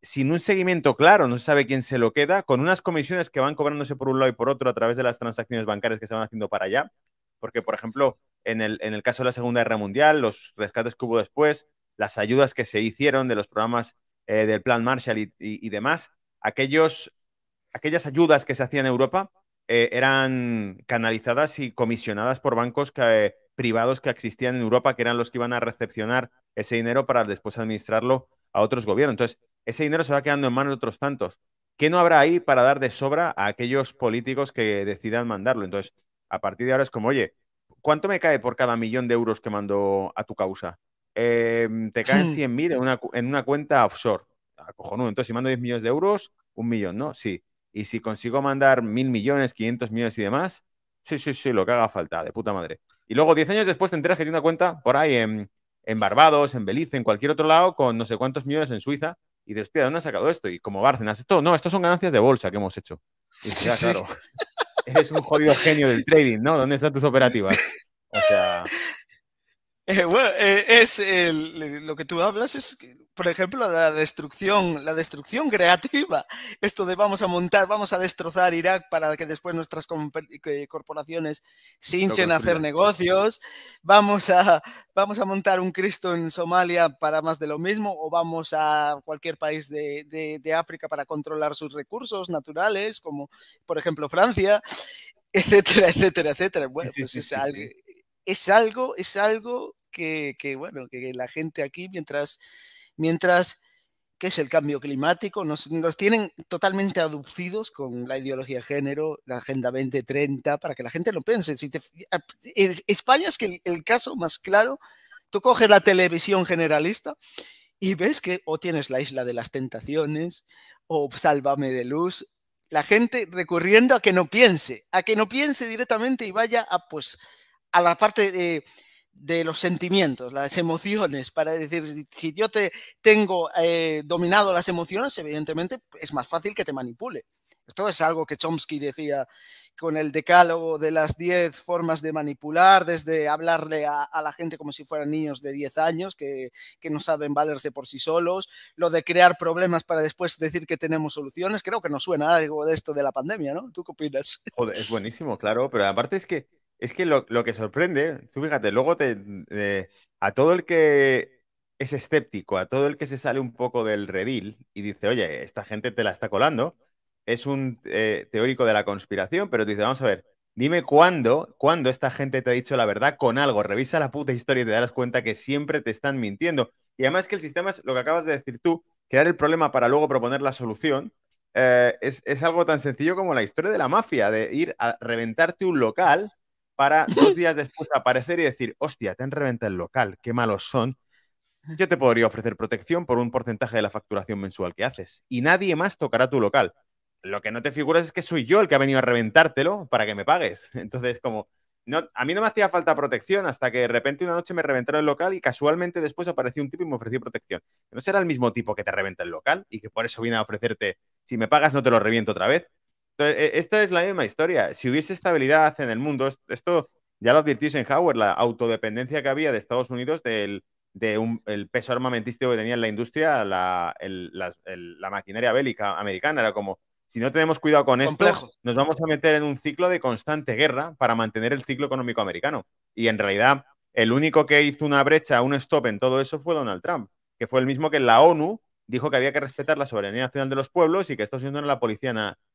sin un seguimiento claro, no se sabe quién se lo queda, con unas comisiones que van cobrándose por un lado y por otro a través de las transacciones bancarias que se van haciendo para allá. Porque, por ejemplo, en el, en el caso de la Segunda Guerra Mundial, los rescates que hubo después, las ayudas que se hicieron de los programas eh, del Plan Marshall y, demás, aquellos, aquellas ayudas que se hacían en Europa eh, eran canalizadas y comisionadas por bancos eh, privados que existían en Europa, que eran los que iban a recepcionar ese dinero para después administrarlo a otros gobiernos. Entonces, ese dinero se va quedando en manos de otros tantos. ¿Qué no habrá ahí para dar de sobra a aquellos políticos que decidan mandarlo? Entonces, a partir de ahora es como, oye, ¿cuánto me cae por cada millón de euros que mando a tu causa? Em, te caen 100.000 hmm. en una, en una cuenta offshore. Acojonudo. Ah, Entonces, si mando 10 millones de euros, un millón, ¿no? Sí. Y si consigo mandar mil millones, 500 millones y demás, sí, sí, sí, lo que haga falta, de puta madre. Y luego, 10 años después, te enteras que tiene una cuenta por ahí en, en Barbados, en Belice, en cualquier otro lado, con no sé cuántos millones en Suiza. Y dices, hostia, ¿de dónde has sacado esto? Y como Bárcenas, esto no, esto son ganancias de bolsa que hemos hecho. Y ya, ah, claro, [laughs] eres un jodido genio del trading, ¿no? ¿Dónde están tus operativas? O sea, eh, bueno, eh, es lo que tú hablas es, por ejemplo, la destrucción, la destrucción creativa. Esto de vamos a montar, vamos a destrozar Irak para que después nuestras corporaciones se hinchen a hacer negocios. Vamos a, vamos a montar un Cristo en Somalia para más de lo mismo, o vamos a cualquier país de, África para controlar sus recursos naturales, como por ejemplo Francia etcétera, etcétera, etcétera. Bueno, pues es algo, es algo, es algo que, bueno, que la gente aquí, mientras, mientras que es el cambio climático, nos, tienen totalmente aducidos con la ideología de género, la Agenda 2030, para que la gente lo piense. Si España es que el, el, caso más claro, tú coges la televisión generalista y ves que o tienes la isla de las tentaciones o sálvame de luz, la gente recurriendo a que no piense, a que no piense directamente y vaya a pues a la parte de, los sentimientos, las emociones, para decir, si yo te tengo eh, dominado las emociones, evidentemente es más fácil que te manipule. Esto es algo que Chomsky decía con el decálogo de las 10 formas de manipular, desde hablarle a, la gente como si fueran niños de 10 años que, no saben valerse por sí solos, lo de crear problemas para después decir que tenemos soluciones, creo que nos suena algo de esto de la pandemia, ¿no? ¿Tú qué opinas? es buenísimo, claro, pero aparte es que es que lo, que sorprende, tú fíjate, luego te, mm, eh, a todo el que es escéptico, a todo el que se sale un poco del redil y dice, oye, esta gente te la está colando, es un eh, teórico de la conspiración, pero te dice, vamos a ver, dime cuándo, esta gente te ha dicho la verdad con algo, revisa la puta historia y te darás cuenta que siempre te están mintiendo. Y además que el sistema es lo que acabas de decir tú, crear el problema para luego proponer la solución, eh, es, algo tan sencillo como la historia de la mafia, de ir a reventarte un local para dos [laughs] días después aparecer y decir, hostia, te han reventado el local, qué malos son. Yo te podría ofrecer protección por un porcentaje de la facturación mensual que haces y nadie más tocará tu local. Lo que no te figuras es que soy yo el que ha venido a reventártelo para que me pagues. [laughs] Entonces, como, no, a mí no me hacía falta protección hasta que de repente una noche me reventaron el local y casualmente después apareció un tipo y me ofreció protección. ¿No será el mismo tipo que te reventa el local y que por eso viene a ofrecerte, si me pagas no te lo reviento otra vez? E, esta es la misma historia. Si hubiese estabilidad en el mundo, esto ya lo advirtió Eisenhower, la autodependencia que había de Estados Unidos del de peso armamentístico que tenía en la industria la, maquinaria bélica americana. Era como, si no tenemos cuidado con esto, nos vamos a meter en un ciclo de constante guerra para mantener el ciclo económico americano. Y en realidad, el único que hizo una brecha, un stop en todo eso fue Donald Trump, que fue el mismo que en la ONU dijo que había que respetar la soberanía nacional de los pueblos y que Estados Unidos no era la policía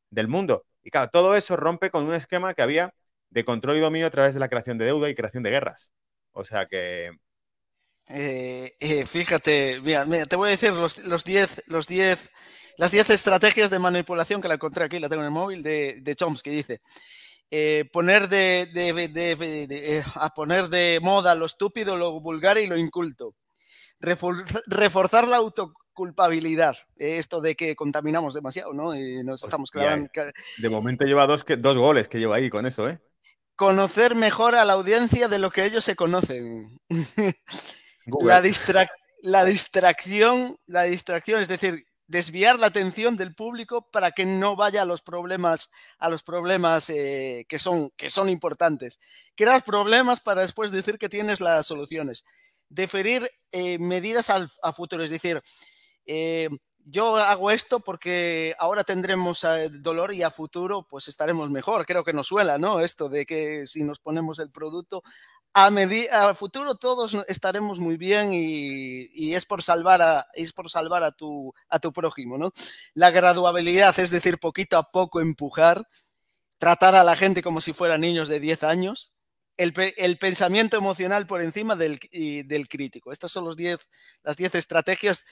del mundo. Y claro, todo eso rompe con un esquema que había de control y dominio a través de la creación de deuda y creación de guerras. O sea que... Eh, eh, fíjate, mira, te voy a decir los los diez, las 10 estrategias de manipulación que la encontré aquí, la tengo en el móvil, de, de Chomsky, dice. Eh, poner de, a poner de moda lo estúpido, lo vulgar y lo inculto. reforzar la auto culpabilidad, eh, esto de que contaminamos demasiado, ¿no? Eh, nos estamos De momento lleva dos, dos goles que lleva ahí con eso, ¿eh? Conocer mejor a la audiencia de lo que ellos se conocen. [laughs] la, distracción, la distracción, es decir, desviar la atención del público para que no vaya a los problemas, a los problemas eh, que, son, que son importantes. Crear problemas para después decir que tienes las soluciones. Deferir medidas a futuro, es decir, eh, yo hago esto porque ahora tendremos eh, dolor y a futuro pues estaremos mejor. Creo que nos suela, ¿no? Esto de que si nos ponemos el producto a, a futuro todos estaremos muy bien y, es por salvar, a, es por salvar a, tu, a tu prójimo, ¿no? La graduabilidad, es decir, poquito a poco empujar, tratar a la gente como si fueran niños de 10 años, el, pensamiento emocional por encima del, del crítico. Estas son los diez, las 10 estrategias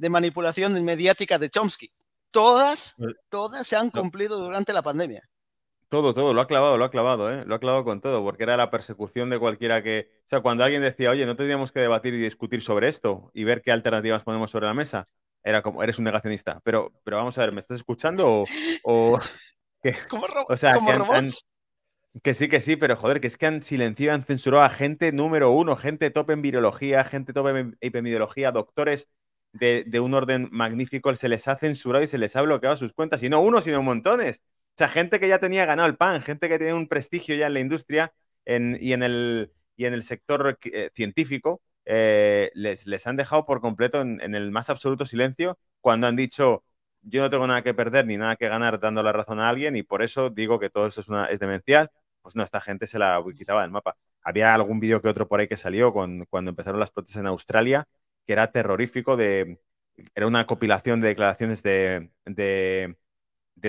de manipulación mediática de Chomsky. Todas, eh, todas se han cumplido durante la pandemia. Todo, todo, lo ha clavado, lo ha clavado, ¿eh? lo ha clavado con todo, porque era la persecución de cualquiera que... O sea, cuando alguien decía, oye, no teníamos que debatir y discutir sobre esto y ver qué alternativas ponemos sobre la mesa, era como, eres un negacionista. Pero, pero vamos a ver, ¿me estás escuchando o...? o [laughs] que, que robots? que sí, que sí, pero joder, que es que han silenciado, han censurado a gente número uno, gente top en virología, gente top en epidemiología, doctores de, un orden magnífico, se les ha censurado y se les ha bloqueado sus cuentas, y no uno, sino montones. O sea, gente que ya tenía ganado el pan, gente que tiene un prestigio ya en la industria y, en el, y en el sector eh, científico, eh, les, les han dejado por completo en, el más absoluto silencio cuando han dicho, yo no tengo nada que perder ni nada que ganar dando la razón a alguien y por eso digo que todo esto es, es demencial, pues no, esta gente se la quitaba del mapa. Había algún vídeo que otro por ahí que salió cuando empezaron las protestas en Australia, que era terrorífico, de, era una compilación de declaraciones de, de,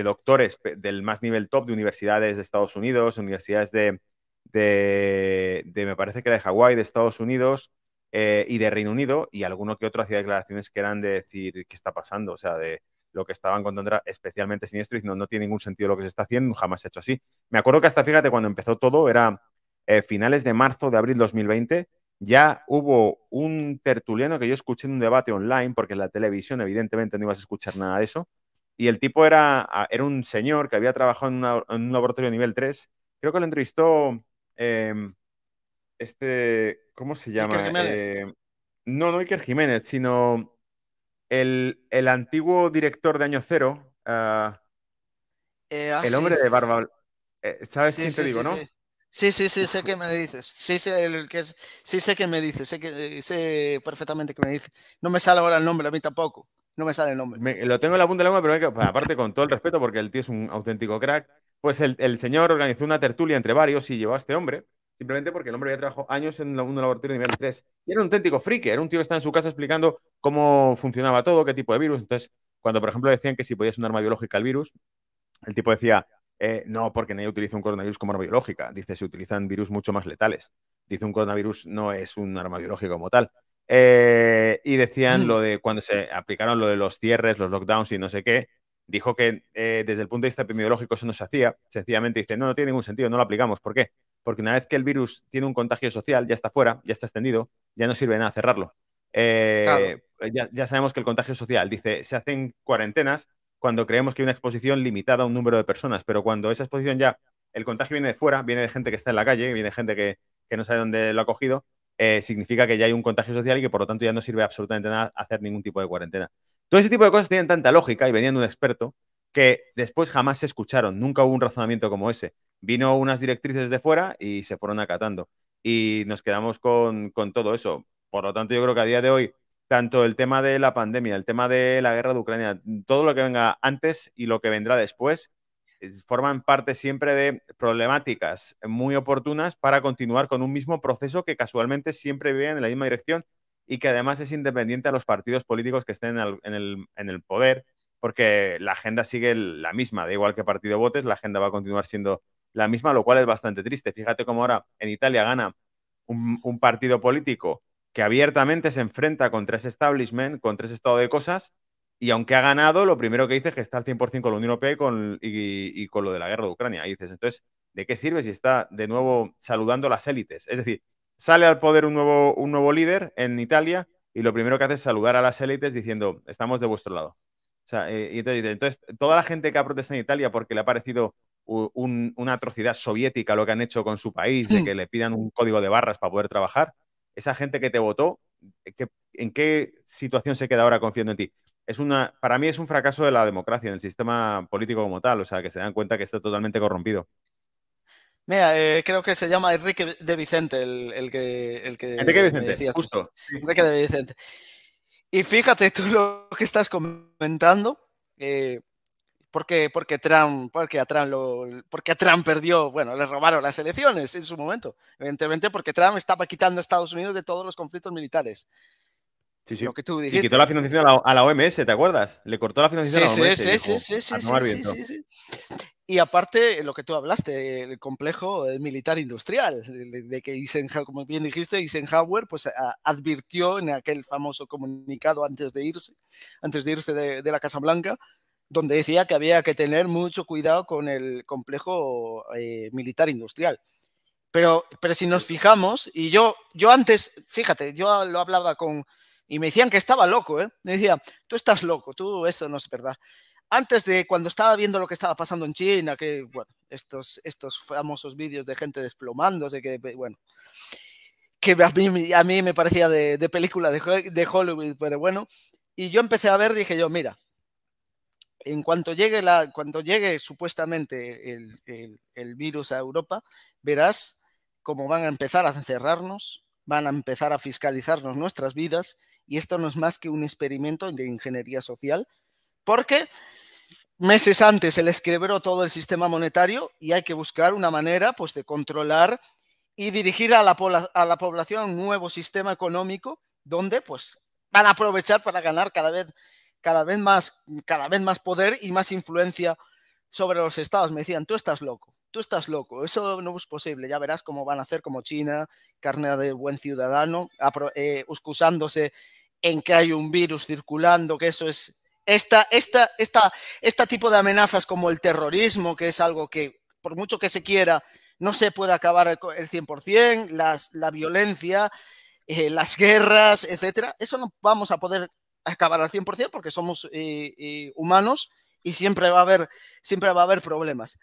doctores del más nivel top de universidades de Estados Unidos, universidades de, de, me parece que era de Hawái, de Estados Unidos eh, y de Reino Unido, y alguno que otro hacía declaraciones que eran de decir qué está pasando, o sea, de lo que estaban contando era especialmente siniestro y no tiene ningún sentido lo que se está haciendo, jamás se ha hecho así. Me acuerdo que hasta, fíjate, cuando empezó todo, era eh, finales de marzo, de abril 2020, ya hubo un tertuliano que yo escuché en un debate online, porque en la televisión evidentemente no ibas a escuchar nada de eso, y el tipo era, ah, era un señor que había trabajado en, un laboratorio nivel 3, creo que lo entrevistó em, este, ¿cómo se llama? Eh, no, no Iker Jiménez, sino el, antiguo director de Año Cero, ah, eh, ah, el hombre de barba. Eh, ¿Sabes quién te digo, no? Sí, sí, sí, sé que me dices. Sí, sé, el que sí, sé me dices. Sé, que, sé perfectamente que me dices. No me sale ahora el nombre, a mí tampoco. No me sale el nombre. lo tengo en la punta de la lengua, pero pues, aparte, con todo el respeto, porque el tío es un auténtico crack. Pues el, señor organizó una tertulia entre varios y llevó a este hombre, simplemente porque el hombre había trabajado años en un laboratorio de nivel 3. Y era un auténtico friki, era un tío que estaba en su casa explicando cómo funcionaba todo, qué tipo de virus. Entonces, cuando, por ejemplo, decían que si podías un arma biológica al virus, el tipo decía, eh, no, porque nadie utiliza un coronavirus como arma biológica. Dice, se utilizan virus mucho más letales. Dice, un coronavirus no es un arma biológica como tal. Eh, y decían mm. lo de cuando se aplicaron lo de los cierres, los lockdowns y no sé qué, dijo que eh, desde el punto de vista epidemiológico eso no se hacía. Sencillamente dice, no, no tiene ningún sentido, no lo aplicamos. ¿Por qué? Porque una vez que el virus tiene un contagio social, ya está fuera, ya está extendido, ya no sirve nada cerrarlo. ya, sabemos que el contagio social, dice, se hacen cuarentenas cuando creemos que hay una exposición limitada a un número de personas, pero cuando esa exposición ya, el contagio viene de fuera, viene de gente que está en la calle, viene de gente que, no sabe dónde lo ha cogido, eh, significa que ya hay un contagio social y que por lo tanto ya no sirve absolutamente nada hacer ningún tipo de cuarentena. Todo ese tipo de cosas tienen tanta lógica y venían de un experto que después jamás se escucharon, nunca hubo un razonamiento como ese. Vino unas directrices de fuera y se fueron acatando. Y nos quedamos con todo eso. Por lo tanto, yo creo que a día de hoy tanto el tema de la pandemia, el tema de la guerra de Ucrania, todo lo que venga antes y lo que vendrá después, forman parte siempre de problemáticas muy oportunas para continuar con un mismo proceso que casualmente siempre viene en la misma dirección y que además es independiente a los partidos políticos que estén en el, poder, porque la agenda sigue la misma, da igual que partido votes, la agenda va a continuar siendo la misma, lo cual es bastante triste. Fíjate cómo ahora en Italia gana un partido político que abiertamente se enfrenta contra ese establishment, contra ese estado de cosas, y aunque ha ganado, lo primero que dice es que está al 100% con la Unión Europea y con, lo de la guerra de Ucrania. dices, entonces, ¿de qué sirve si está de nuevo saludando a las élites? Es decir, sale al poder un nuevo, un nuevo líder en Italia y lo primero que hace es saludar a las élites diciendo, estamos de vuestro lado. Eh, y entonces, toda la gente que ha protestado en Italia porque le ha parecido una atrocidad soviética lo que han hecho con su país, de que le pidan un código de barras para poder trabajar, esa gente que te votó, ¿en qué situación se queda ahora confiando en ti? Es una, para mí es un fracaso de la democracia, del sistema político como tal, o sea, que se dan cuenta que está totalmente corrompido. Mira, eh, creo que se llama Enrique de Vicente, el, que, el que... Vicente, decías, justo. Enrique de Vicente. Y fíjate tú lo que estás comentando, eh, porque, porque Trump, porque a porque Trump perdió, bueno, le robaron las elecciones en su momento, evidentemente porque Trump estaba quitando a Estados Unidos de todos los conflictos militares. Sí, sí. Lo Y quitó la financiación a la, OMS, ¿te acuerdas? Le cortó la financiación a la OMS. Sí, sí, sí, sí, sí, Y aparte, lo que tú hablaste, el complejo militar industrial, de, que Eisenhower, como bien dijiste, Eisenhower pues, advirtió en aquel famoso comunicado antes de irse, antes de irse de la Casa Blanca, donde decía que había que tener mucho cuidado con el complejo eh, militar industrial. Pero, pero si nos fijamos, y yo, yo antes, fíjate, yo lo hablaba con, y me decían que estaba loco, ¿eh? Me decía, tú estás loco, tú, esto no es verdad. Antes de cuando estaba viendo lo que estaba pasando en China, que, bueno, estos, estos famosos vídeos de gente desplomándose, que, bueno, que a mí, a mí me parecía de, película de, de Hollywood, pero bueno, y yo empecé a ver, dije yo, mira, en cuanto llegue, la, cuando llegue supuestamente el, virus a Europa, verás cómo van a empezar a encerrarnos, van a empezar a fiscalizarnos nuestras vidas y esto no es más que un experimento de ingeniería social porque meses antes se les quebró todo el sistema monetario y hay que buscar una manera pues, de controlar y dirigir a la, a población un nuevo sistema económico donde pues, van a aprovechar para ganar cada vez cada vez más, cada vez más poder y más influencia sobre los estados. Me decían, tú estás loco, tú estás loco, eso no es posible, ya verás cómo van a hacer como China, carne de buen ciudadano, eh, excusándose en que hay un virus circulando, que eso es... Esta, esta, esta, este tipo de amenazas como el terrorismo, que es algo que, por mucho que se quiera, no se puede acabar el, 100%, las, la violencia, eh, las guerras, etcétera, eso no vamos a poder acabar al 100% porque somos eh, eh, humanos y siempre va, a haber, siempre va a haber problemas.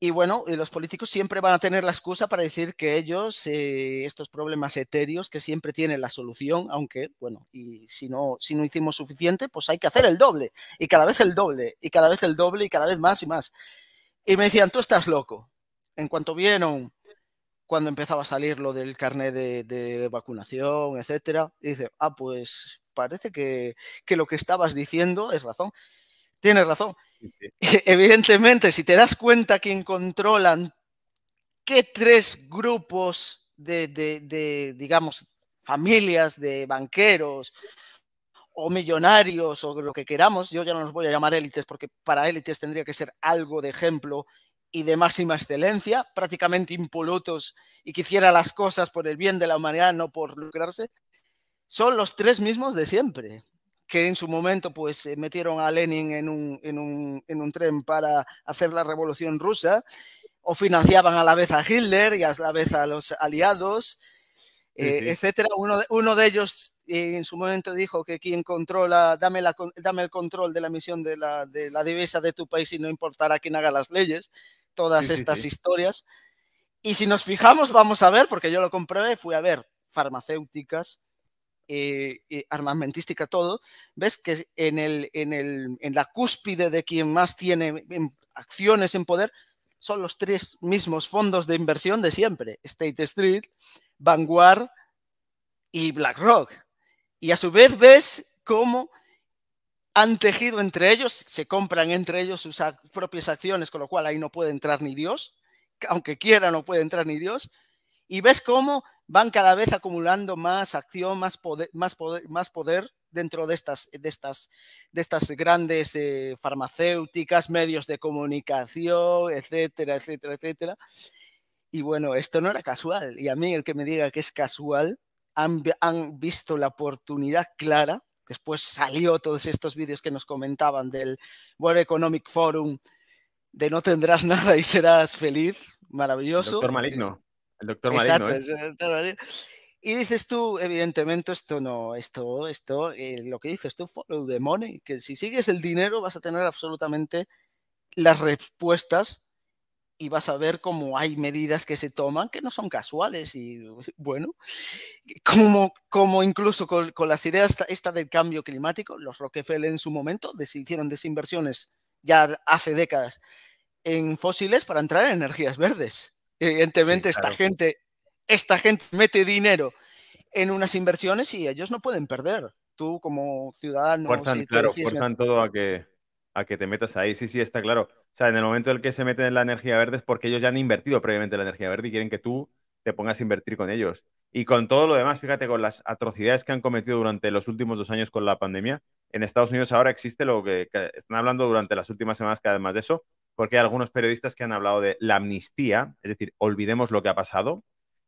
Y bueno, y los políticos siempre van a tener la excusa para decir que ellos, eh, estos problemas etéreos, que siempre tienen la solución, aunque, bueno, y si no, si no hicimos suficiente, pues hay que hacer el doble, y cada vez el doble, y cada vez el doble, y cada vez más y más. Y me decían, tú estás loco. En cuanto vieron cuando empezaba a salir lo del carnet de, vacunación, etcétera, dice, ah, pues parece que, lo que estabas diciendo es razón. Tienes razón. [laughs] Evidentemente, si te das cuenta quién controlan qué tres grupos de, de, de, digamos, familias de banqueros o millonarios o lo que queramos, yo ya no los voy a llamar élites porque para élites tendría que ser algo de ejemplo y de máxima excelencia, prácticamente impolutos y que hiciera las cosas por el bien de la humanidad, no por lucrarse, son los tres mismos de siempre, que en su momento pues eh, metieron a Lenin en un, tren para hacer la revolución rusa, o financiaban a la vez a Hitler y a la vez a los aliados, etc. Eh, etcétera. Uno de, ellos eh, en su momento dijo que quien controla, dame, el control de la misión de la, divisa de tu país y no importará quién haga las leyes, todas estas historias. Y si nos fijamos, vamos a ver, porque yo lo comprobé, fui a ver farmacéuticas, eh, eh, armamentística todo, ves que en la cúspide de quien más tiene acciones en poder son los tres mismos fondos de inversión de siempre, State Street, Vanguard y BlackRock. Y a su vez ves cómo han tejido entre ellos, se compran entre ellos sus propias acciones, con lo cual ahí no puede entrar ni Dios, aunque quiera no puede entrar ni Dios, y ves cómo van cada vez acumulando más acción, más poder, más poder, más poder dentro de estas, de estas, de estas grandes eh, farmacéuticas, medios de comunicación, etcétera, etcétera, etcétera. Y bueno, esto no era casual. Y a mí el que me diga que es casual, han, han visto la oportunidad clara. Después salió todos estos vídeos que nos comentaban del World Economic Forum, de no tendrás [laughs] nada y serás feliz, maravilloso. Doctor Maligno doctor ¿Eh? Y dices tú, evidentemente, esto no, esto, esto, eh, lo que dices tú, follow the money, que si sigues el dinero vas a tener absolutamente las respuestas y vas a ver cómo hay medidas que se toman que no son casuales y [laughs] bueno, como, como incluso con, las ideas esta, del cambio climático, los Rockefeller en su momento hicieron desinversiones ya hace décadas en fósiles para entrar en energías verdes. Evidentemente, esta gente, esta gente mete dinero en unas inversiones y ellos no pueden perder. Tú, como ciudadano, Por si claro, todo a que, a que te metas ahí. Sí, sí, está claro. O sea, en el momento en el que se meten en la energía verde es porque ellos ya han invertido previamente en la energía verde y quieren que tú te pongas a invertir con ellos. Y con todo lo demás, fíjate, con las atrocidades que han cometido durante los últimos dos años con la pandemia, en Estados Unidos ahora existe lo que están hablando durante las últimas semanas, que además de eso, porque hay algunos periodistas que han hablado de la amnistía, es decir, olvidemos lo que ha pasado,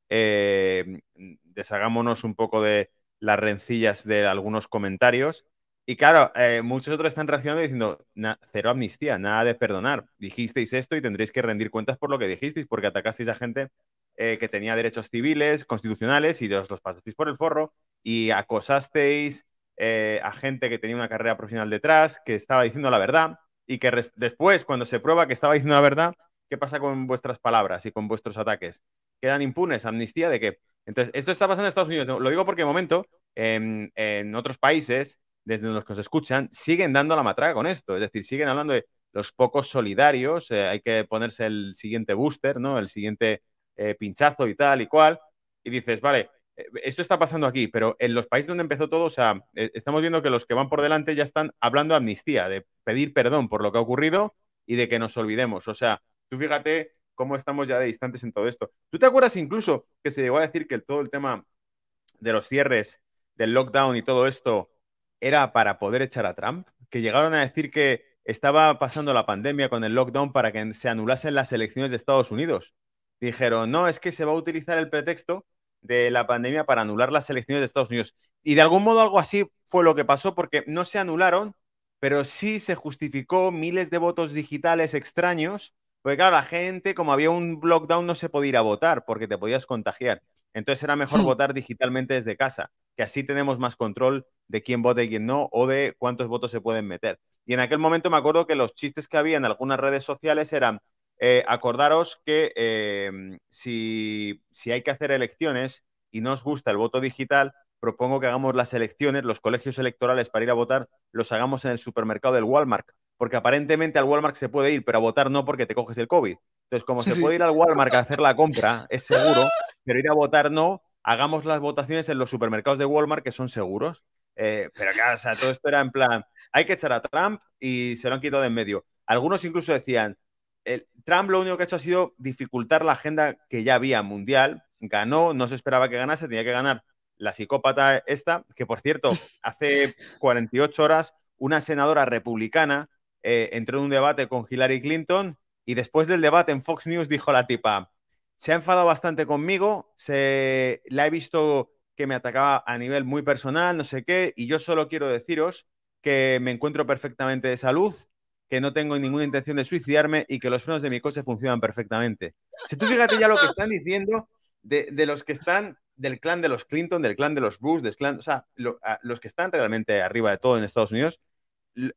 eh, deshagámonos un poco de las rencillas de algunos comentarios. Y claro, eh, muchos otros están reaccionando diciendo, cero amnistía, nada de perdonar. Dijisteis esto y tendréis que rendir cuentas por lo que dijisteis, porque atacasteis a gente eh, que tenía derechos civiles, constitucionales, y os los pasasteis por el forro, y acosasteis a gente que tenía una carrera profesional detrás, que estaba diciendo la verdad y que después, cuando se prueba que estaba diciendo la verdad, ¿qué pasa con vuestras palabras y con vuestros ataques? ¿Quedan impunes? ¿Amnistía de qué? Entonces, esto está pasando en Estados Unidos. Lo digo porque de momento, en, otros países, desde los que os escuchan, siguen dando la matraca con esto. Es decir, siguen hablando de los pocos solidarios, eh, hay que ponerse el siguiente booster, ¿no? El siguiente eh, pinchazo y tal y cual. Y dices, vale, eh, esto está pasando aquí, pero en los países donde empezó todo, o sea, e, estamos viendo que los que van por delante ya están hablando de amnistía, de pedir perdón por lo que ha ocurrido y de que nos olvidemos. O sea, tú fíjate cómo estamos ya de distantes en todo esto. ¿Tú te acuerdas incluso que se llegó a decir que todo el tema de los cierres, del lockdown y todo esto era para poder echar a Trump? Que llegaron a decir que estaba pasando la pandemia con el lockdown para que se anulasen las elecciones de Estados Unidos. Dijeron, no, es que se va a utilizar el pretexto de la pandemia para anular las elecciones de Estados Unidos. Y de algún modo algo así fue lo que pasó porque no se anularon, pero sí se justificó miles de votos digitales extraños, porque claro, la gente, como había un lockdown, no se podía ir a votar porque te podías contagiar. Entonces era mejor hmm. votar digitalmente desde casa, que así tenemos más control de quién vota y quién no, o de cuántos votos se pueden meter. Y en aquel momento me acuerdo que los chistes que había en algunas redes sociales eran, eh, acordaros que em, si, hay que hacer elecciones y no os gusta el voto digital, propongo que hagamos las elecciones, los colegios electorales para ir a votar, los hagamos en el supermercado del Walmart, porque aparentemente al Walmart se puede ir, pero a votar no porque te coges el COVID. Entonces, como se puede ir al Walmart a hacer la compra, es seguro, pero ir a votar no, hagamos las votaciones en los supermercados de Walmart que son seguros. Eh, pero claro, todo esto era en plan, hay que echar a Trump y se lo han quitado de en medio. Algunos incluso decían, el, Trump lo único que ha hecho ha sido dificultar la agenda que ya había mundial. Ganó, no se esperaba que ganase, tenía que ganar la psicópata esta, que por cierto, [laughs] hace 48 horas una senadora republicana eh, entró en un debate con Hillary Clinton y después del debate en Fox News dijo la tipa, se ha enfadado bastante conmigo, se, la he visto que me atacaba a nivel muy personal, no sé qué, y yo solo quiero deciros que me encuentro perfectamente de salud, que no tengo ninguna intención de suicidarme y que los frenos de mi coche funcionan perfectamente. Si tú fíjate ya lo que están diciendo de, los que están del clan de los Clinton, del clan de los Bush, del clan, o sea, los que están realmente arriba de todo en Estados Unidos,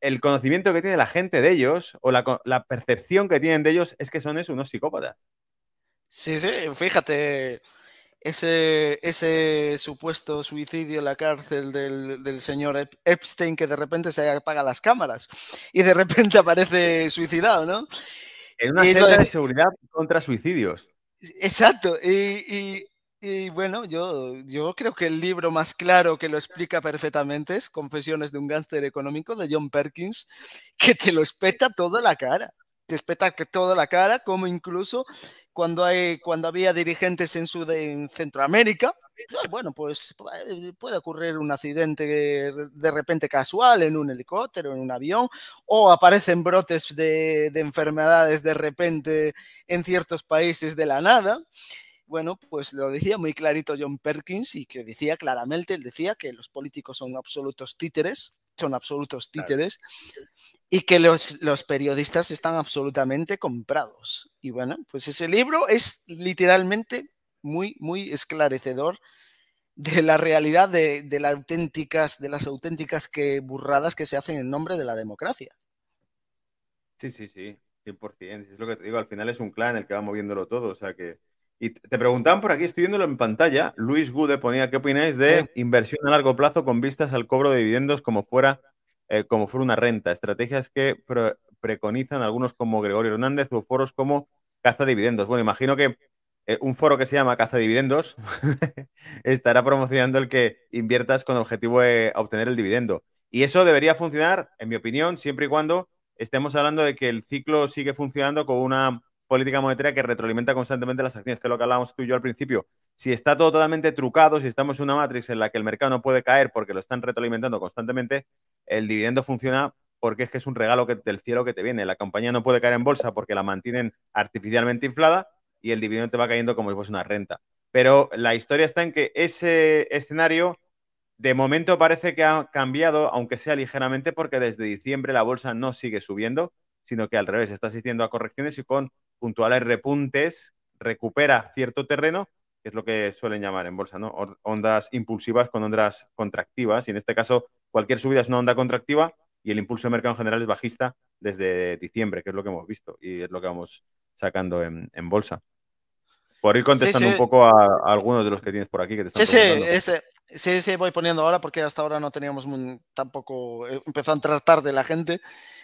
el conocimiento que tiene la gente de ellos o la, la percepción que tienen de ellos es que son eso, unos psicópatas. Sí, sí, fíjate, ese, ese supuesto suicidio en la cárcel del, señor Epstein que de repente se apaga las cámaras y de repente aparece suicidado, ¿no? En una celda de seguridad contra suicidios. Exacto. Y, bueno, yo, yo creo que el libro más claro que lo explica perfectamente es Confesiones de un gánster económico de John Perkins, que te lo espeta todo la cara respetar que toda la cara, como incluso cuando, hay, cuando había dirigentes en, Sudamérica, Centroamérica, ah, bueno, pues eh, puede ocurrir un accidente de repente casual en un helicóptero, en un avión, o aparecen brotes de, de enfermedades de repente en ciertos países de la nada bueno, pues lo decía muy clarito John Perkins y que decía claramente, él decía que los políticos son absolutos títeres son absolutos títeres y que los, periodistas están absolutamente comprados. Y bueno, pues ese libro es literalmente muy, muy esclarecedor de la realidad de, de, auténticas, de las auténticas que, burradas que se hacen en nombre de la democracia. Sí, sí, sí, 100%. Es lo que te digo, al final es un clan el que va moviéndolo todo, o sea que y te preguntaban por aquí, estoy viéndolo en pantalla, Luis Gude ponía, ¿qué opináis de inversión a largo plazo con vistas al cobro de dividendos como fuera, eh, como fuera una renta? Estrategias que preconizan algunos como Gregorio Hernández o foros como Caza Dividendos. Bueno, imagino que eh, un foro que se llama Caza Dividendos [laughs] estará promocionando el que inviertas con objetivo de obtener el dividendo. Y eso debería funcionar, en mi opinión, siempre y cuando estemos hablando de que el ciclo sigue funcionando con una política monetaria que retroalimenta constantemente las acciones, que es lo que hablábamos tú y yo al principio. Si está todo totalmente trucado, si estamos en una matrix en la que el mercado no puede caer porque lo están retroalimentando constantemente, el dividendo funciona porque es que es un regalo del cielo que te viene. La compañía no puede caer en bolsa porque la mantienen artificialmente inflada y el dividendo te va cayendo como si fuese una renta. Pero la historia está en que ese escenario de momento parece que ha cambiado, aunque sea ligeramente, porque desde diciembre la bolsa no sigue subiendo, sino que al revés, está asistiendo a correcciones y con puntuales repuntes, recupera cierto terreno, que es lo que suelen llamar en bolsa, ¿no? Ondas impulsivas con ondas contractivas. Y en este caso, cualquier subida es una onda contractiva y el impulso de mercado en general es bajista desde diciembre, que es lo que hemos visto y es lo que vamos sacando en, en bolsa. Por ir contestando un poco a, algunos de los que tienes por aquí que te están sí, sí, este, sí, voy poniendo ahora porque hasta ahora no teníamos tampoco, eh, empezó a entrar tarde la gente,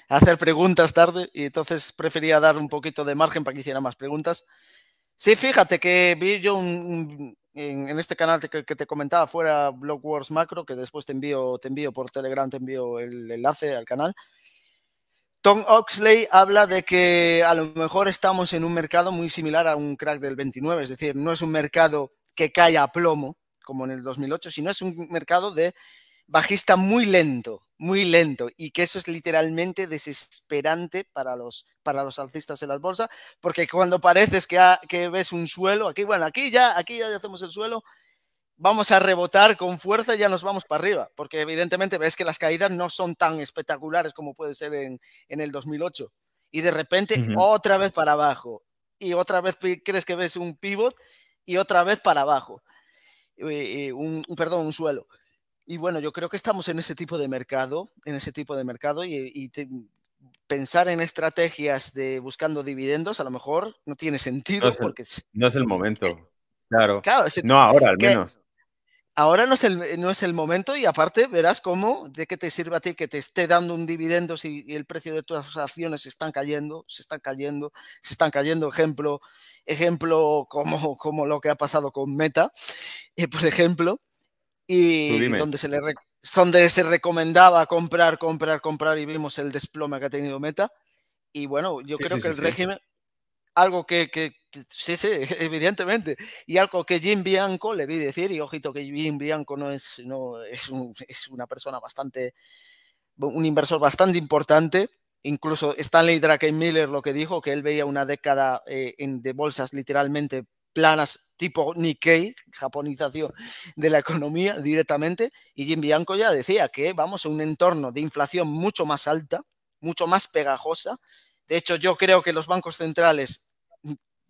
a hacer preguntas tarde y entonces prefería dar un poquito de margen para que hiciera más preguntas. Sí, fíjate que vi yo en, este canal que, que, te comentaba fuera Blog Wars Macro, que después te envío, te envío por Telegram, te envío el enlace al canal. Tom Oxley habla de que a lo mejor estamos en un mercado muy similar a un crack del 29, es decir, no es un mercado que cae a plomo como en el 2008, sino es un mercado de bajista muy lento, muy lento, y que eso es literalmente desesperante para los, para los alcistas en las bolsas, porque cuando pareces que, que ves un suelo, aquí, bueno, aquí ya, aquí ya hacemos el suelo, vamos a rebotar con fuerza y ya nos vamos para arriba, porque evidentemente ves que las caídas no son tan espectaculares como puede ser en, en el 2008. Y de repente otra vez para abajo, y otra vez crees que ves un pivot y otra vez para abajo, eh, eh, un, perdón, un suelo. Y bueno, yo creo que estamos en ese tipo de mercado, en ese tipo de mercado y, pensar en estrategias de buscando dividendos a lo mejor no tiene sentido porque no es el momento. Claro. no ahora al menos ahora no es, el, no es el momento y aparte verás cómo, de qué te sirve a ti que te esté dando un dividendo si el precio de tus acciones se están cayendo, se están cayendo, se están cayendo. Ejemplo, ejemplo como, como lo que ha pasado con Meta, eh, por ejemplo, y donde se, le, se recomendaba comprar, comprar, comprar y vimos el desplome que ha tenido Meta. Y bueno, yo creo que el régimen, algo que Sí, sí, [laughs] evidentemente. Y algo que Jim Bianco le vi decir, y ojito que Jim Bianco no es, no, es, una persona bastante, un inversor bastante importante. Incluso Stanley Drake Miller lo que dijo, que él veía una década eh, de bolsas literalmente planas tipo Nikkei, japonización de la economía directamente, y Jim Bianco ya decía que vamos a un entorno de inflación mucho más alta, mucho más pegajosa. De hecho, yo creo que los bancos centrales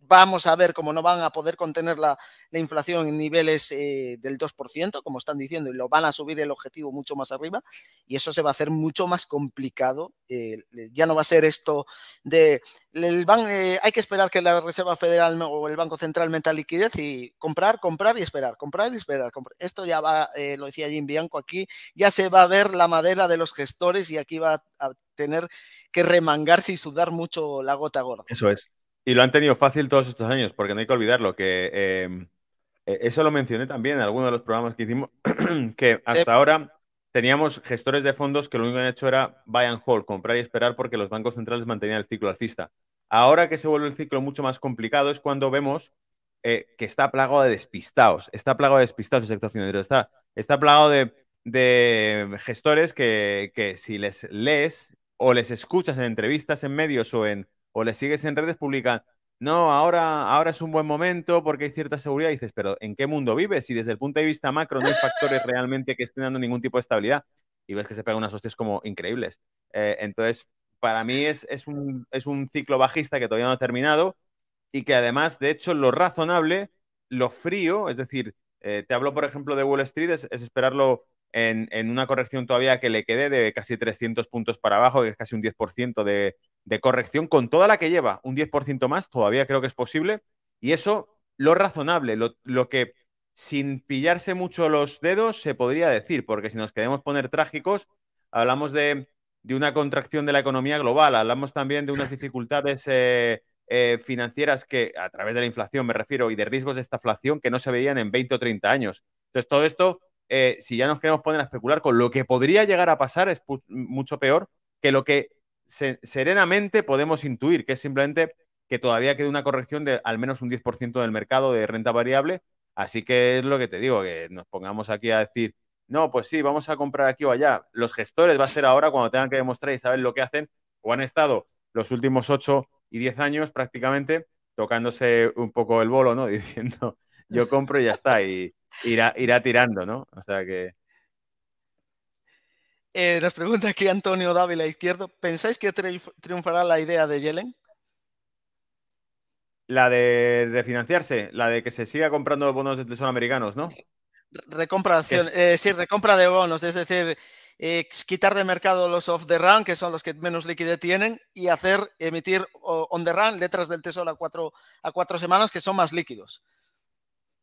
Vamos a ver cómo no van a poder contener la, inflación en niveles eh, del 2%, como están diciendo, y lo van a subir el objetivo mucho más arriba, y eso se va a hacer mucho más complicado. Eh, ya no va a ser esto de el eh, hay que esperar que la Reserva Federal o el Banco Central meta liquidez y comprar, comprar y esperar, comprar y esperar. Esto ya va, lo decía Jim Bianco aquí, ya se va a ver la madera de los gestores y aquí va a tener que remangarse y sudar mucho la gota gorda. Eso es. Y lo han tenido fácil todos estos años, porque no hay que olvidarlo, que em, e, eso lo mencioné también en alguno de los programas que hicimos, [clears throat] que hasta ahora teníamos gestores de fondos que lo único que han hecho era buy and hold, comprar y esperar porque los bancos centrales mantenían el ciclo alcista. Ahora que se vuelve el ciclo mucho más complicado es cuando vemos eh, que está plagado de despistados, está plagado de despistados el sector financiero, está, está plagado de, gestores que, si les lees o les escuchas en entrevistas en medios o en, o le sigues en redes, publica no, ahora, ahora es un buen momento porque hay cierta seguridad. dices, pero ¿en qué mundo vives? Y desde el punto de vista macro no hay factores realmente que estén dando ningún tipo de estabilidad. Y ves que se pegan unas hostias como increíbles. Eh, entonces, para mí es, es, un, es un ciclo bajista que todavía no ha terminado y que además, de hecho, lo razonable, lo frío, es decir, eh, te hablo, por ejemplo, de Wall Street, es, esperarlo en, en, una corrección todavía que le quede de casi 300 puntos para abajo, que es casi un 10% de, de corrección con toda la que lleva, un 10% más, todavía creo que es posible. Y eso, lo razonable, lo, que sin pillarse mucho los dedos se podría decir, porque si nos queremos poner trágicos, hablamos de, una contracción de la economía global, hablamos también de unas dificultades eh, eh, financieras que, a través de la inflación me refiero, y de riesgos de estaflación que no se veían en 20 o 30 años. Entonces, todo esto, eh, si ya nos queremos poner a especular con lo que podría llegar a pasar, es mucho peor que lo que serenamente podemos intuir que es simplemente que todavía queda una corrección de al menos un 10% del mercado de renta variable. Así que es lo que te digo, que nos pongamos aquí a decir, no, pues sí, vamos a comprar aquí o allá. Los gestores va a ser ahora cuando tengan que demostrar y saber lo que hacen o han estado los últimos 8 y 10 años prácticamente tocándose un poco el bolo, ¿no? [laughs] Diciendo, yo compro y ya está, y irá, irá tirando, ¿no? O sea que nos eh, pregunta aquí Antonio Dávila Izquierdo, ¿pensáis que triunfará la idea de Yellen? La de refinanciarse, la de que se siga comprando bonos de tesoro americanos, ¿no? Recompra, eh, sí, recompra de bonos, es decir, eh, quitar de mercado los off the run, que son los que menos liquidez tienen, y hacer emitir on the run letras del tesoro a cuatro semanas, que son más líquidos.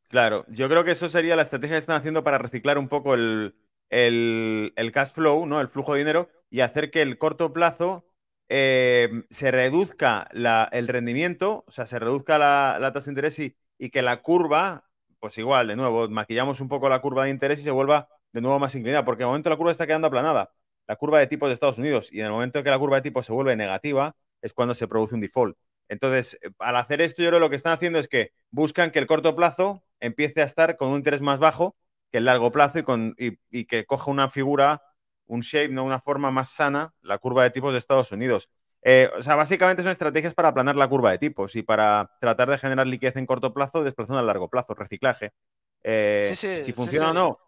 Claro, yo creo que eso sería la estrategia que están haciendo para reciclar un poco el, el, cash flow, ¿no? el flujo de dinero, y hacer que el corto plazo eh, se reduzca el rendimiento, o sea, se reduzca la, tasa de interés y, que la curva, pues igual, de nuevo, maquillamos un poco la curva de interés y se vuelva de nuevo más inclinada, porque de momento la curva está quedando aplanada, la curva de tipos de Estados Unidos, y en el momento que la curva de tipos se vuelve negativa, es cuando se produce un default. Entonces, eh, al hacer esto, yo creo que lo que están haciendo es que buscan que el corto plazo empiece a estar con un interés más bajo que en largo plazo y, que coja una figura, un shape, ¿no? una forma más sana, la curva de tipos de Estados Unidos. Eh, o sea, básicamente son estrategias para aplanar la curva de tipos y para tratar de generar liquidez en corto plazo, desplazando a largo plazo, reciclaje. Eh, si funciona o no,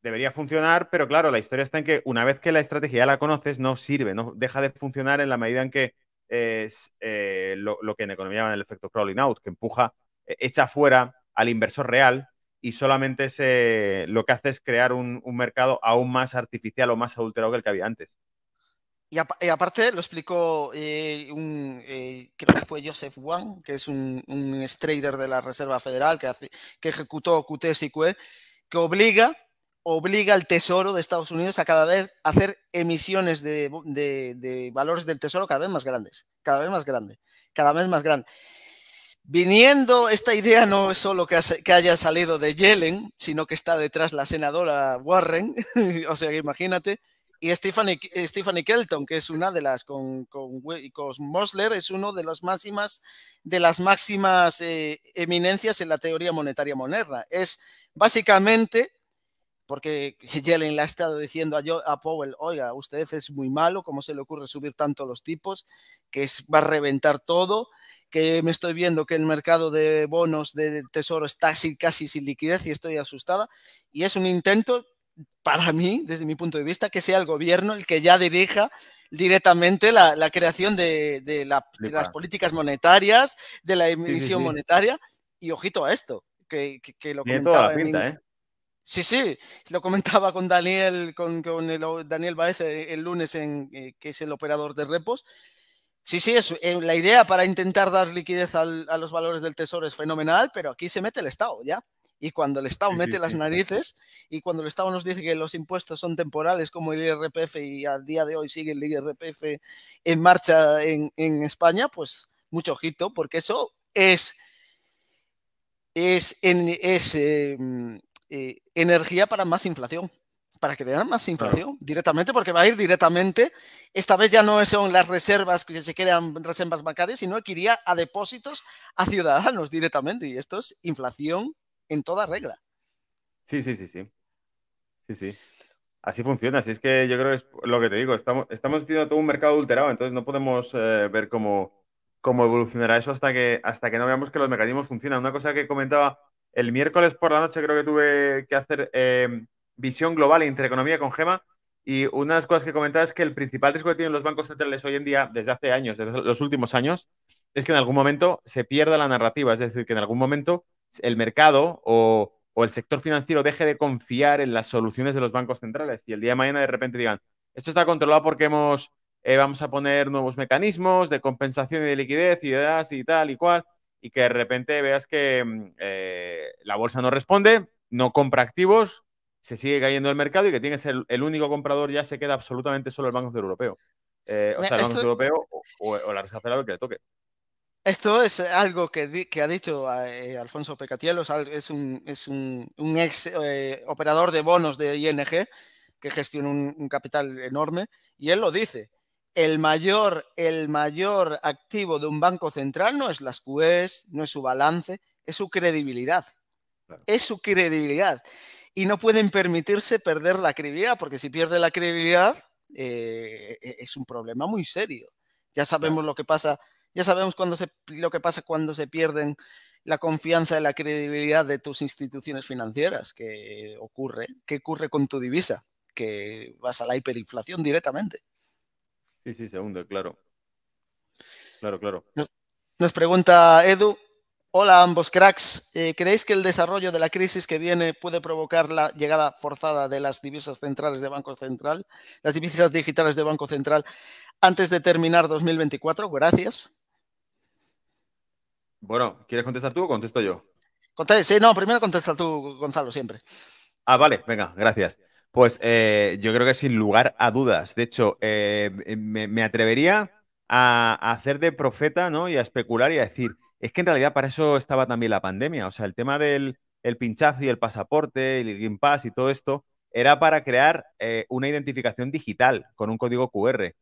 debería funcionar, pero claro, la historia está en que una vez que la estrategia ya la conoces, no sirve, no deja de funcionar en la medida en que es eh, lo, lo, que en economía llaman el efecto crawling out, que empuja, echa fuera al inversor real y solamente lo que hace es crear un, mercado aún más artificial o más adulterado que el que había antes. Y, aparte lo explicó eh, un, eh, creo que fue Joseph Wang, que es un, trader de la Reserva Federal que, ejecutó QTS y QE, que obliga obliga al Tesoro de Estados Unidos a cada vez hacer emisiones de, de, valores del Tesoro cada vez más grandes, cada vez más grande, cada vez más grande. Viniendo, esta idea no es solo que, haya salido de Yellen, sino que está detrás la senadora Warren, [laughs] o sea, imagínate, y Stephanie, Stephanie Kelton, que es una de las, con, con, Mosler, es uno de las máximas, de las máximas eh, eminencias en la teoría monetaria moderna. Es básicamente porque Yellen le ha estado diciendo a, Powell, oiga, usted es muy malo, ¿cómo se le ocurre subir tanto los tipos? Que va a reventar todo que me estoy viendo que el mercado de bonos del tesoro está casi, casi sin liquidez y estoy asustada. Y es un intento, para mí, desde mi punto de vista, que sea el gobierno el que ya dirija directamente la, creación de, las políticas monetarias, de la emisión monetaria. Y ojito a esto, que, lo comentaba. ¿eh? Sí, sí, lo comentaba con Daniel, con, Daniel Baez eh, el, lunes, en, eh, que es el operador de repos, Sí, sí, es, eh, la idea para intentar dar liquidez a los valores del tesoro es fenomenal, pero aquí se mete el Estado ya. Y cuando el Estado mete las narices y cuando el Estado nos dice que los impuestos son temporales como el IRPF y a día de hoy sigue el IRPF en marcha en, España, pues mucho ojito, porque eso es, es, em, eh, energía para más inflación para crear más inflación directamente, porque va a ir directamente, esta vez ya no son las reservas que se crean reservas bancarias, sino que iría a depósitos a ciudadanos directamente. Y esto es inflación en toda regla. Sí, sí, sí, sí. Sí, sí. Así funciona, así es que yo creo que es lo que te digo, estamos, estamos teniendo todo un mercado alterado entonces no podemos eh, ver cómo, cómo evolucionará eso hasta que, hasta que no veamos que los mecanismos funcionan. Una cosa que comentaba el miércoles por la noche, creo que tuve que hacer... Eh, visión global e intereconomía con Gema. Y una de las cosas que comentaba es que el principal riesgo que tienen los bancos centrales hoy en día, desde hace años, desde los últimos años, es que en algún momento se pierda la narrativa, es decir, que en algún momento el mercado o, o el sector financiero deje de confiar en las soluciones de los bancos centrales y el día de mañana de repente digan, esto está controlado porque hemos, eh, vamos a poner nuevos mecanismos de compensación y de liquidez y de y tal y cual, y que de repente veas que mm, eh, la bolsa no responde, no compra activos, se sigue cayendo el mercado y que tienes el, el único comprador ya se queda absolutamente solo el Banco Central Europeo. Eh, o sea, el Banco Europeo o, la Reserva Federal que le toque. Esto es algo que, ha dicho eh, Alfonso Pecatielos, es un, ex eh, operador de bonos de ING que gestiona un, capital enorme, y él lo dice. El mayor, el mayor activo de un banco central no es las QEs, no es su balance, es su credibilidad. Es su credibilidad y no pueden permitirse perder la credibilidad, porque si pierde la credibilidad eh, e-, es un problema muy serio. Ya sabemos lo que pasa, ya sabemos cuando se, lo que pasa cuando se pierden la confianza y la credibilidad de tus instituciones financieras, que ocurre, qué ocurre con tu divisa, que vas a la hiperinflación directamente. Sí, sí, se hunde, claro. Claro, claro. nos pregunta Edu, Hola ambos cracks. Eh, ¿Creéis que el desarrollo de la crisis que viene puede provocar la llegada forzada de las divisas centrales de Banco Central, las divisas digitales de Banco Central, antes de terminar 2024? Gracias. Bueno, ¿quieres contestar tú o contesto yo? Contesta, sí, no, primero contesta tú, Gonzalo, siempre. Ah, vale, venga, gracias. Pues eh, yo creo que sin lugar a dudas. De hecho, eh, me, atrevería a, hacer de profeta ¿no? y a especular y a decir es que en realidad para eso estaba también la pandemia. O sea, el tema del pinchazo y el pasaporte, el Green Pass y todo esto, era para crear eh, una identificación digital con un código QR.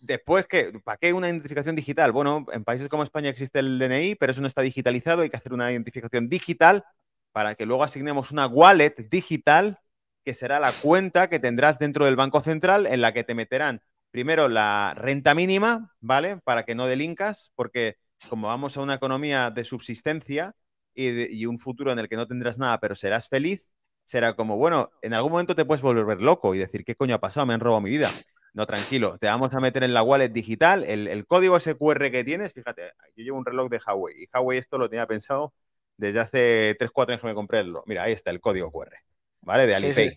Después, que, ¿para qué una identificación digital? Bueno, en países como España existe el DNI, pero eso no está digitalizado, hay que hacer una identificación digital para que luego asignemos una wallet digital, que será la cuenta que tendrás dentro del Banco Central, en la que te meterán primero la renta mínima, ¿vale? Para que no delincas, porque como vamos a una economía de subsistencia y, un futuro en el que no tendrás nada, pero serás feliz, será como, bueno, en algún momento te puedes volver loco y decir, ¿qué coño ha pasado? Me han robado mi vida. No, tranquilo, te vamos a meter en la wallet digital, el, código SQR que tienes, fíjate, yo llevo un reloj de Huawei y Huawei esto lo tenía pensado desde hace 3, 4 años que me compré el... Mira, ahí está el código QR, ¿vale? De Alipay.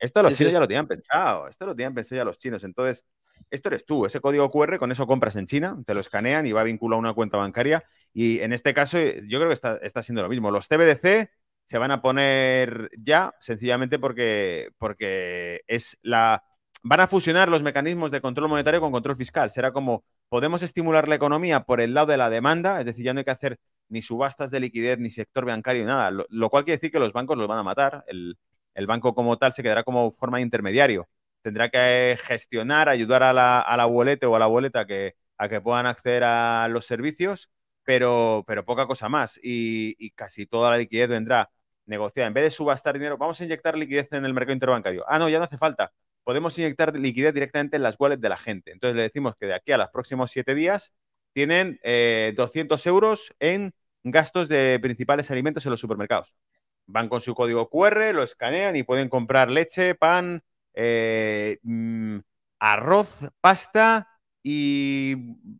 Esto los chinos ya lo tenían pensado, esto lo tenían pensado ya los chinos. Entonces, esto eres tú, ese código QR, con eso compras en China, te lo escanean y va vinculado a una cuenta bancaria. Y en este caso, eh, yo creo que está, está siendo lo mismo. Los CBDC se van a poner ya, sencillamente porque, porque es la. Van a fusionar los mecanismos de control monetario con control fiscal. Será como podemos estimular la economía por el lado de la demanda, es decir, ya no hay que hacer ni subastas de liquidez, ni sector bancario, nada. Lo, cual quiere decir que los bancos los van a matar. El, el banco como tal se quedará como forma de intermediario tendrá que gestionar, ayudar a la, a boleta o a la boleta que, a que puedan acceder a los servicios, pero, pero poca cosa más. Y, casi toda la liquidez vendrá negociada. En vez de subastar dinero, vamos a inyectar liquidez en el mercado interbancario. Ah, no, ya no hace falta. Podemos inyectar liquidez directamente en las wallets de la gente. Entonces le decimos que de aquí a los próximos siete días tienen 200 eh, euros en gastos de principales alimentos en los supermercados. Van con su código QR, lo escanean y pueden comprar leche, pan, eh, mm, arroz, pasta y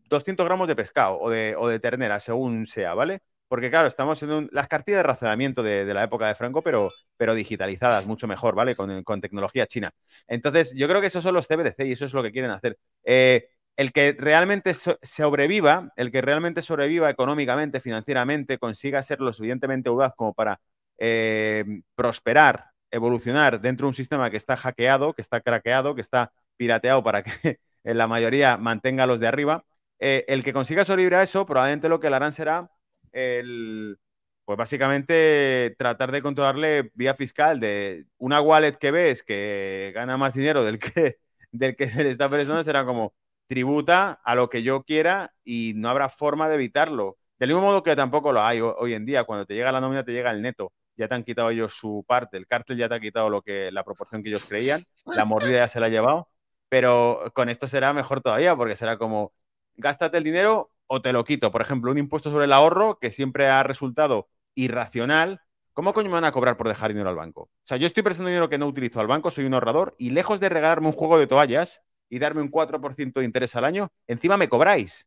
200 gramos de pescado o de, ternera, según sea, ¿vale? Porque claro, estamos en las cartillas de razonamiento de, la época de Franco, pero, digitalizadas mucho mejor, ¿vale? Con, tecnología china. Entonces, yo creo que esos son los CBDC y eso es lo que quieren hacer. Eh, el que realmente sobreviva, el que realmente sobreviva económicamente, financieramente, consiga ser lo suficientemente audaz como para eh, prosperar evolucionar dentro de un sistema que está hackeado, que está craqueado, que está pirateado para que [laughs] la mayoría mantenga a los de arriba. Eh, el que consiga sobrevivir a eso, probablemente lo que le harán será el, pues básicamente tratar de controlarle vía fiscal de una wallet que ves que gana más dinero del que, [laughs] del que se le está será como tributa a lo que yo quiera y no habrá forma de evitarlo. Del mismo modo que tampoco lo hay hoy en día, cuando te llega la nómina te llega el neto ya te han quitado ellos su parte, el cártel ya te ha quitado lo que, la proporción que ellos creían, la [laughs] mordida ya se la ha llevado, pero con esto será mejor todavía, porque será como, gástate el dinero o te lo quito. Por ejemplo, un impuesto sobre el ahorro que siempre ha resultado irracional. ¿Cómo coño me van a cobrar por dejar dinero al banco? O sea, yo estoy prestando dinero que no utilizo al banco, soy un ahorrador, y lejos de regalarme un juego de toallas y darme un 4% de interés al año, encima me cobráis.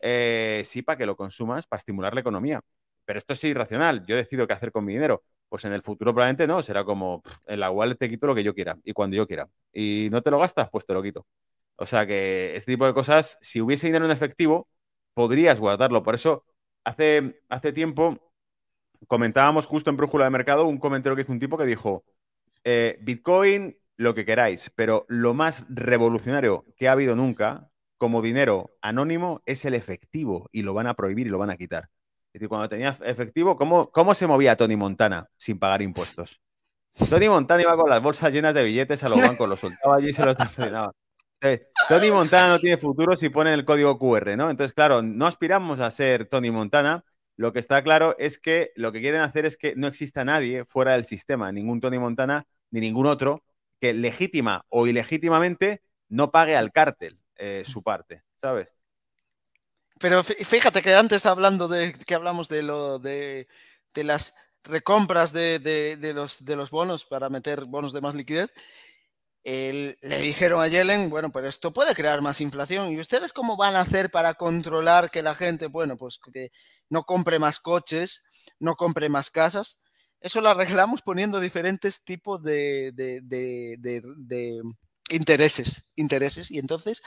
Eh, sí, para que lo consumas, para estimular la economía pero esto es irracional, yo decido qué hacer con mi dinero. Pues en el futuro probablemente no, será como en la wallet te quito lo que yo quiera y cuando yo quiera. Y no te lo gastas, pues te lo quito. O sea que este tipo de cosas, si hubiese dinero en efectivo, podrías guardarlo. Por eso, hace, hace tiempo comentábamos justo en Brújula de Mercado un comentario que hizo un tipo que dijo, eh, Bitcoin, lo que queráis, pero lo más revolucionario que ha habido nunca como dinero anónimo es el efectivo y lo van a prohibir y lo van a quitar. Es decir, cuando tenía efectivo, ¿cómo, ¿cómo se movía Tony Montana sin pagar impuestos? Tony Montana iba con las bolsas llenas de billetes a los bancos, los soltaba allí y se los traicionaba. Eh, Tony Montana no tiene futuro si pone el código QR, ¿no? Entonces, claro, no aspiramos a ser Tony Montana. Lo que está claro es que lo que quieren hacer es que no exista nadie fuera del sistema, ningún Tony Montana ni ningún otro que legítima o ilegítimamente no pague al cártel eh, su parte, ¿sabes? Pero fíjate que antes hablando de que hablamos de lo de, las recompras de, los, bonos para meter bonos de más liquidez, le dijeron a Yellen, bueno, pero esto puede crear más inflación. ¿Y ustedes cómo van a hacer para controlar que la gente, bueno, pues que no compre más coches, no compre más casas? Eso lo arreglamos poniendo diferentes tipos de, de intereses, intereses. Y entonces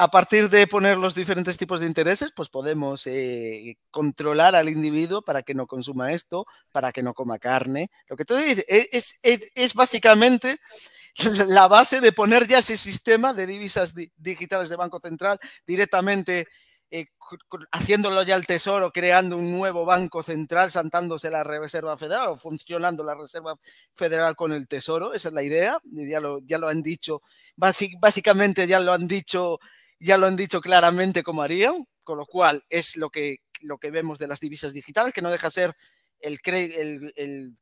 a partir de poner los diferentes tipos de intereses, pues podemos eh, controlar al individuo para que no consuma esto, para que no coma carne. Lo que tú dices e-, es, e-, es, básicamente [laughs] la base de poner ya ese sistema de divisas digitales de Banco Central directamente eh, haciéndolo ya el Tesoro, creando un nuevo Banco Central, santándose la Reserva Federal o funcionando la Reserva Federal con el Tesoro. Esa es la idea, ya lo, ya lo han dicho, básicamente ya lo han dicho ya lo han dicho claramente como harían, con lo cual es lo que, lo que vemos de las divisas digitales, que no deja ser el,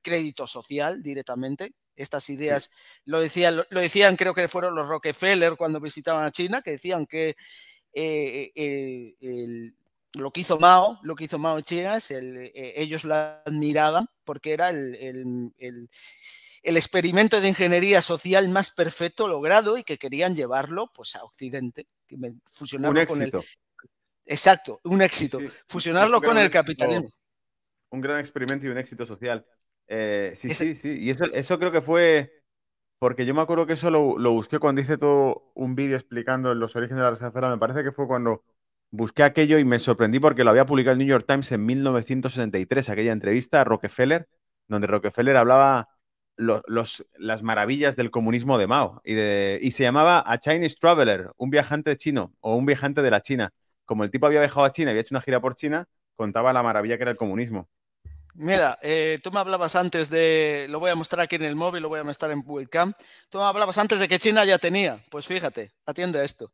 crédito social directamente. Estas ideas lo, decían, lo, decían, creo que fueron los Rockefeller cuando visitaban a China, que decían que eh, eh, eh, lo que hizo Mao, lo que hizo Mao en China, es ellos la admiraban porque era el, el experimento de ingeniería social más perfecto logrado y que querían llevarlo pues a Occidente me, con Exacto, un éxito. fusionarlo con el capitalismo. Un gran experimento y un éxito social. Eh, sí, sí, sí. Y eso, creo que fue... Porque yo me acuerdo que eso lo, busqué cuando hice todo un vídeo explicando los orígenes de la reserva. Me parece que fue cuando busqué aquello y me sorprendí porque lo había publicado el New York Times en 1973, aquella entrevista a Rockefeller, donde Rockefeller hablaba los, las maravillas del comunismo de Mao y, de, se llamaba A Chinese Traveler, un viajante chino o un viajante de la China. Como el tipo había viajado a China y había hecho una gira por China, contaba la maravilla que era el comunismo. Mira, eh, tú me hablabas antes de, lo voy a mostrar aquí en el móvil, lo voy a mostrar en webcam, tú me hablabas antes de que China ya tenía. Pues fíjate, atiende a esto.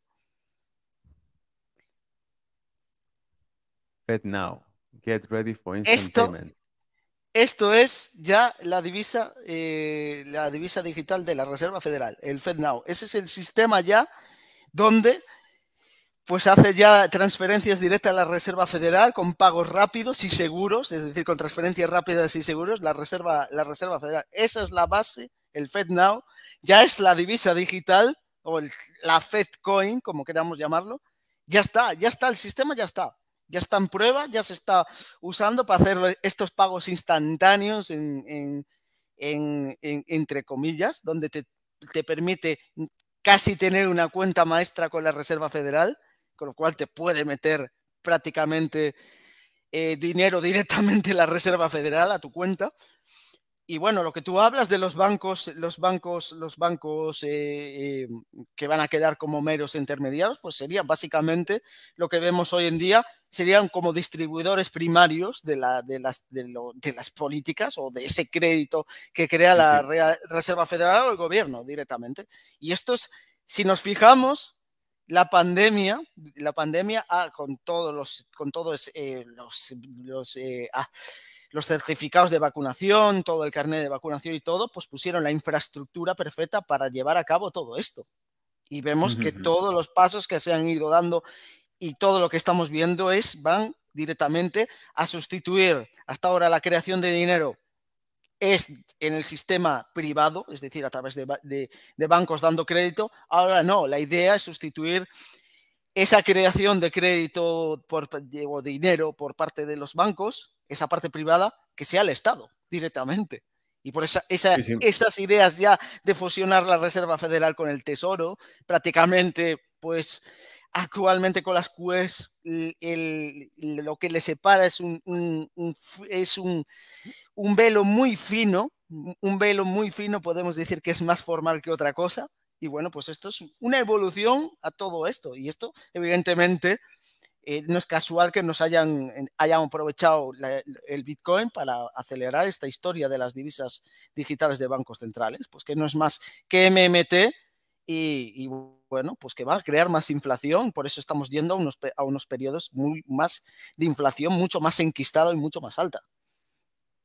now, get ready for esto es ya la divisa, eh, la divisa digital de la Reserva Federal, el FedNow. Ese es el sistema ya donde pues hace ya transferencias directas a la Reserva Federal con pagos rápidos y seguros, es decir, con transferencias rápidas y seguros, la Reserva, la Reserva Federal. Esa es la base, el FedNow. Ya es la divisa digital o la FedCoin, como queramos llamarlo. Ya está, ya está, el sistema ya está ya está en prueba, ya se está usando para hacer estos pagos instantáneos, entre comillas, donde te, permite casi tener una cuenta maestra con la Reserva Federal, con lo cual te puede meter prácticamente eh, dinero directamente en la Reserva Federal a tu cuenta y bueno, lo que tú hablas de los bancos, los bancos, los bancos eh, eh, que van a quedar como meros intermediarios, pues sería básicamente lo que vemos hoy en día, serían como distribuidores primarios de, la, de, las, de, las, políticas o de ese crédito que crea la Reserva Federal o el gobierno directamente. Y esto es, si nos fijamos, la pandemia, la pandemia ah, con todos los, con todos eh, los, los ah, los certificados de vacunación, todo el carnet de vacunación y todo, pues pusieron la infraestructura perfecta para llevar a cabo todo esto. Y vemos que todos los pasos que se han ido dando y todo lo que estamos viendo es, van directamente a sustituir hasta ahora la creación de dinero es en el sistema privado, es decir, a través de, bancos dando crédito. Ahora no, la idea es sustituir esa creación de crédito por, o dinero por parte de los bancos, esa parte privada, que sea el Estado directamente. Y por esas ideas ya de fusionar la Reserva Federal con el Tesoro, prácticamente, pues actualmente con las QEs, el, lo que le separa es, es un velo muy fino, un velo muy fino, podemos decir que es más formal que otra cosa, y bueno, pues esto es una evolución a todo esto. Y esto, evidentemente, eh, no es casual que nos hayan, aprovechado el Bitcoin para acelerar esta historia de las divisas digitales de bancos centrales, pues que no es más que MMT y, bueno, pues que va a crear más inflación, por eso estamos yendo a unos, a unos periodos muy más de inflación mucho más enquistado y mucho más alta.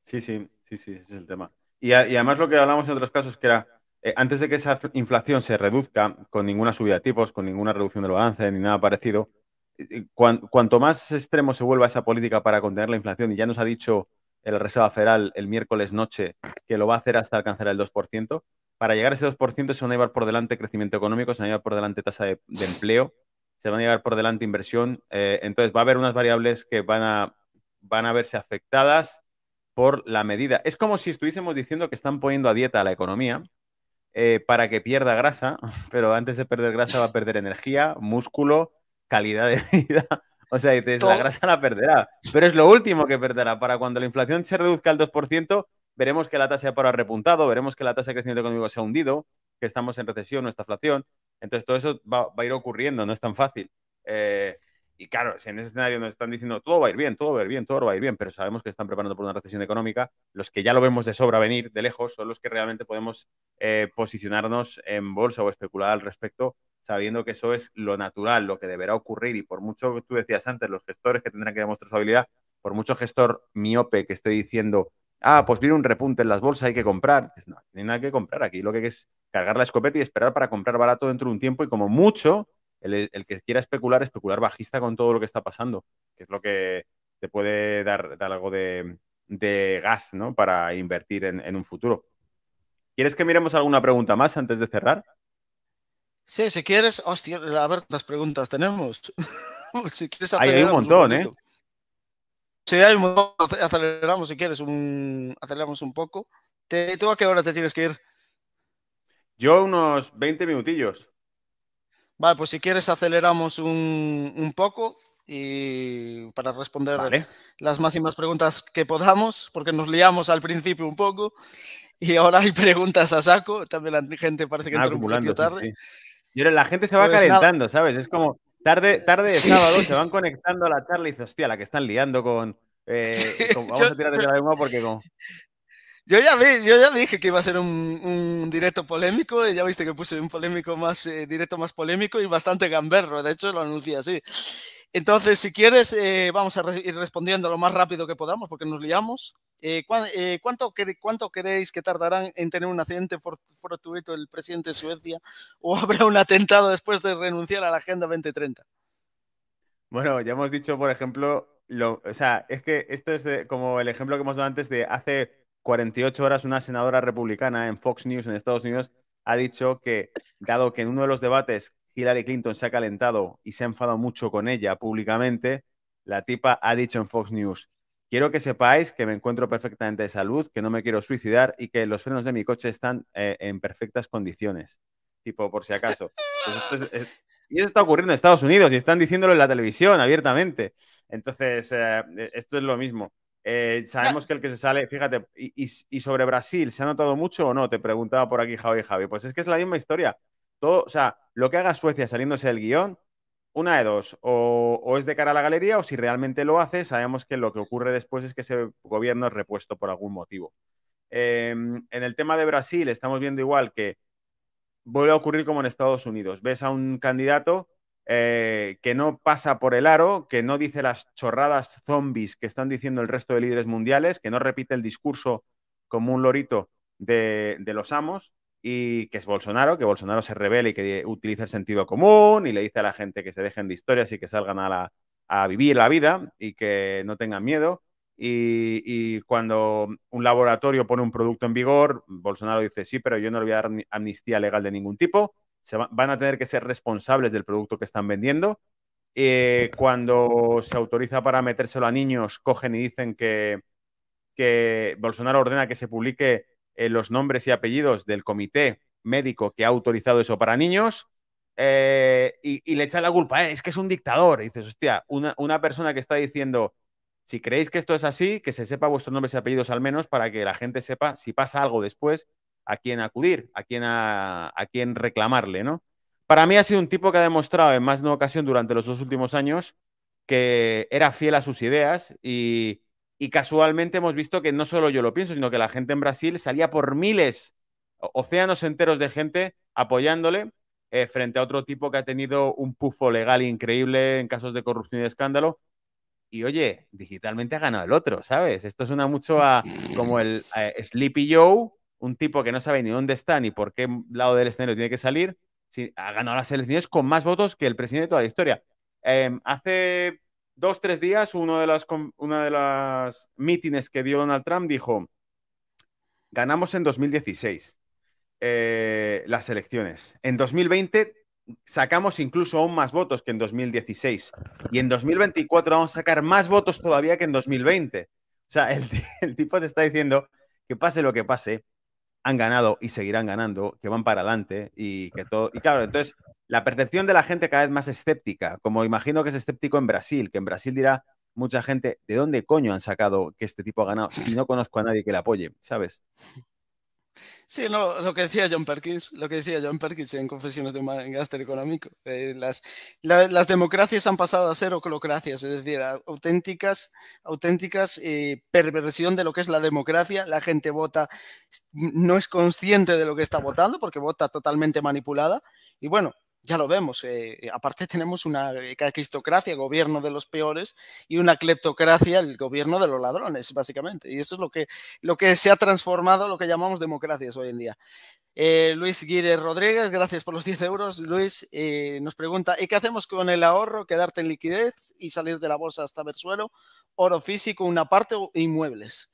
Sí, sí, sí, sí, ese es el tema. Y, y además lo que hablamos en otros casos que era eh, antes de que esa inflación se reduzca con ninguna subida de tipos, con ninguna reducción del balance ni nada parecido, eh, eh, cuanto más extremo se vuelva esa política para contener la inflación, y ya nos ha dicho el Reserva Federal el miércoles noche que lo va a hacer hasta alcanzar el 2%, para llegar a ese 2% se van a llevar por delante crecimiento económico, se van a llevar por delante tasa de, empleo, se van a llevar por delante inversión. entonces va a haber unas variables que van a, van a verse afectadas por la medida. Es como si estuviésemos diciendo que están poniendo a dieta a la economía eh, para que pierda grasa, [laughs] pero antes de perder grasa va a perder energía, músculo, calidad de [laughs] vida. O sea, dices, la grasa la perderá, pero es lo último que perderá. Para cuando la inflación se reduzca al 2%, veremos que la tasa de paro ha repuntado, veremos que la tasa de crecimiento económico se ha hundido, que estamos en recesión nuestra inflación. Entonces, todo eso va, a ir ocurriendo, no es tan fácil. Eh, y claro, si en ese escenario nos están diciendo todo va a ir bien, todo va a ir bien, todo va a ir bien, pero sabemos que están preparando por una recesión económica, los que ya lo vemos de sobra venir de lejos son los que realmente podemos eh, posicionarnos en bolsa o especular al respecto, sabiendo que eso es lo natural, lo que deberá ocurrir. Y por mucho que tú decías antes, los gestores que tendrán que demostrar su habilidad, por mucho gestor miope que esté diciendo, ah, pues viene un repunte en las bolsas, hay que comprar. no, no hay nada que comprar aquí. Lo que hay que es cargar la escopeta y esperar para comprar barato dentro de un tiempo y como mucho eh, el, que quiera especular, especular bajista con todo lo que está pasando, que es lo que te puede dar, dar algo de, de, gas ¿no? para invertir en, un futuro. ¿Quieres que miremos alguna pregunta más antes de cerrar? Sí, si quieres, hostia, a ver las preguntas tenemos. [laughs] hay un montón, ¿eh? Sí, hay un montón. Aceleramos si quieres, un... aceleramos un poco. ¿Tú a qué hora te tienes que ir? Yo unos 20 minutillos. Vale, pues si quieres aceleramos un, poco y para responder las máximas preguntas que podamos, porque nos liamos al principio un poco y ahora hay preguntas a saco, también la gente parece que entró un poquito tarde. Y la gente se va pues calentando, ¿sabes? Es como tarde, tarde de sábado se van conectando a la charla y dices, hostia, la que están liando con... Eh, [laughs] vamos a tirar de la lengua porque como... Yo ya yo ya dije que iba a ser un, directo polémico, y ya viste que puse un polémico más, eh, directo más polémico y bastante gamberro, de hecho lo anuncié así. Entonces, si quieres, eh, vamos a ir respondiendo lo más rápido que podamos, porque nos liamos. Eh, cuánto, ¿Cuánto queréis que tardarán en tener un accidente fortuito el presidente de Suecia? ¿O [laughs] habrá un atentado después de renunciar a la Agenda 2030? Bueno, ya hemos dicho, por ejemplo, sea, es que esto es como el ejemplo que hemos dado antes de hace 48 horas una senadora republicana en Fox News en Estados Unidos ha dicho que, dado que en uno de los debates Hillary Clinton se ha calentado y se ha enfadado mucho con ella públicamente, la tipa ha dicho en Fox News, quiero que sepáis que me encuentro perfectamente de salud, que no me quiero suicidar y que los frenos de mi coche están eh, en perfectas condiciones, tipo por si acaso. Pues y eso está ocurriendo en Estados Unidos y están diciéndolo en la televisión abiertamente. Entonces, eh, esto es lo mismo. Eh, sabemos que el que se sale, fíjate, y, sobre Brasil, ¿se ha notado mucho o no? Te preguntaba por aquí Javi Javi. Pues es que es la misma historia. Todo, o sea, lo que haga Suecia saliéndose del guión, una de dos, o, es de cara a la galería, o si realmente lo hace, sabemos que lo que ocurre después es que ese gobierno es repuesto por algún motivo. Em, en el tema de Brasil, estamos viendo igual que vuelve a ocurrir como en Estados Unidos. Ves a un candidato eh, que no pasa por el aro, que no dice las chorradas zombies que están diciendo el resto de líderes mundiales, que no repite el discurso como un lorito de, los amos y que es Bolsonaro, que Bolsonaro se revele y que utiliza el sentido común y le dice a la gente que se dejen de historias y que salgan a, vivir la vida y que no tengan miedo. y, cuando un laboratorio pone un producto en vigor, Bolsonaro dice, sí, pero yo no le voy a dar amnistía legal de ningún tipo van a tener que ser responsables del producto que están vendiendo. Eh, cuando se autoriza para metérselo a niños, cogen y dicen que, Bolsonaro ordena que se publique eh, los nombres y apellidos del comité médico que ha autorizado eso para niños. Eh, y, le echan la culpa, es que es un dictador. dices, hostia, una, una persona que está diciendo, si creéis que esto es así, que se sepa vuestros nombres y apellidos al menos para que la gente sepa si pasa algo después a quién acudir, a quién, a, reclamarle, ¿no? Para mí ha sido un tipo que ha demostrado en más de una ocasión durante los dos últimos años que era fiel a sus ideas y, casualmente hemos visto que no solo yo lo pienso, sino que la gente en Brasil salía por miles, océanos enteros de gente apoyándole eh, frente a otro tipo que ha tenido un pufo legal increíble en casos de corrupción y escándalo. Y oye, digitalmente ha ganado el otro, ¿sabes? Esto suena mucho a como el Sleepy Joe un tipo que no sabe ni dónde está ni por qué lado del escenario tiene que salir, si ha ganado las elecciones con más votos que el presidente de toda la historia. Em, hace dos, tres días, uno de las, una de las mítines que dio Donald Trump dijo, ganamos en 2016 eh, las elecciones. En 2020 sacamos incluso aún más votos que en 2016. Y en 2024 vamos a sacar más votos todavía que en 2020. O sea, el, [laughs] el tipo se está diciendo que pase lo que pase, han ganado y seguirán ganando, que van para adelante y que todo. Y claro, entonces la percepción de la gente cada vez más escéptica, como imagino que es escéptico en Brasil, que en Brasil dirá mucha gente, ¿de dónde coño han sacado que este tipo ha ganado si no conozco a nadie que le apoye? ¿Sabes? Sí, lo que decía John Perkins, lo que decía John Perkins en Confesiones de un Gaster Económico. Eh, las, democracias han pasado a ser oclocracias, es decir, auténticas, auténticas eh, perversión de lo que es la democracia. La gente vota, no es consciente de lo que está votando porque vota totalmente manipulada. Y bueno, ya lo vemos, eh, eh, aparte [laughs] tenemos una eh, cristocracia, gobierno de los peores, y una cleptocracia, el gobierno de los ladrones, básicamente. Y eso es lo que, lo que se ha transformado, lo que llamamos democracias hoy en día. Luis Guides Rodríguez, gracias por los 10 euros. Luis nos pregunta, ¿y qué hacemos con el ahorro? ¿Quedarte en liquidez y salir de la bolsa hasta ver suelo? Oro físico, una parte o inmuebles.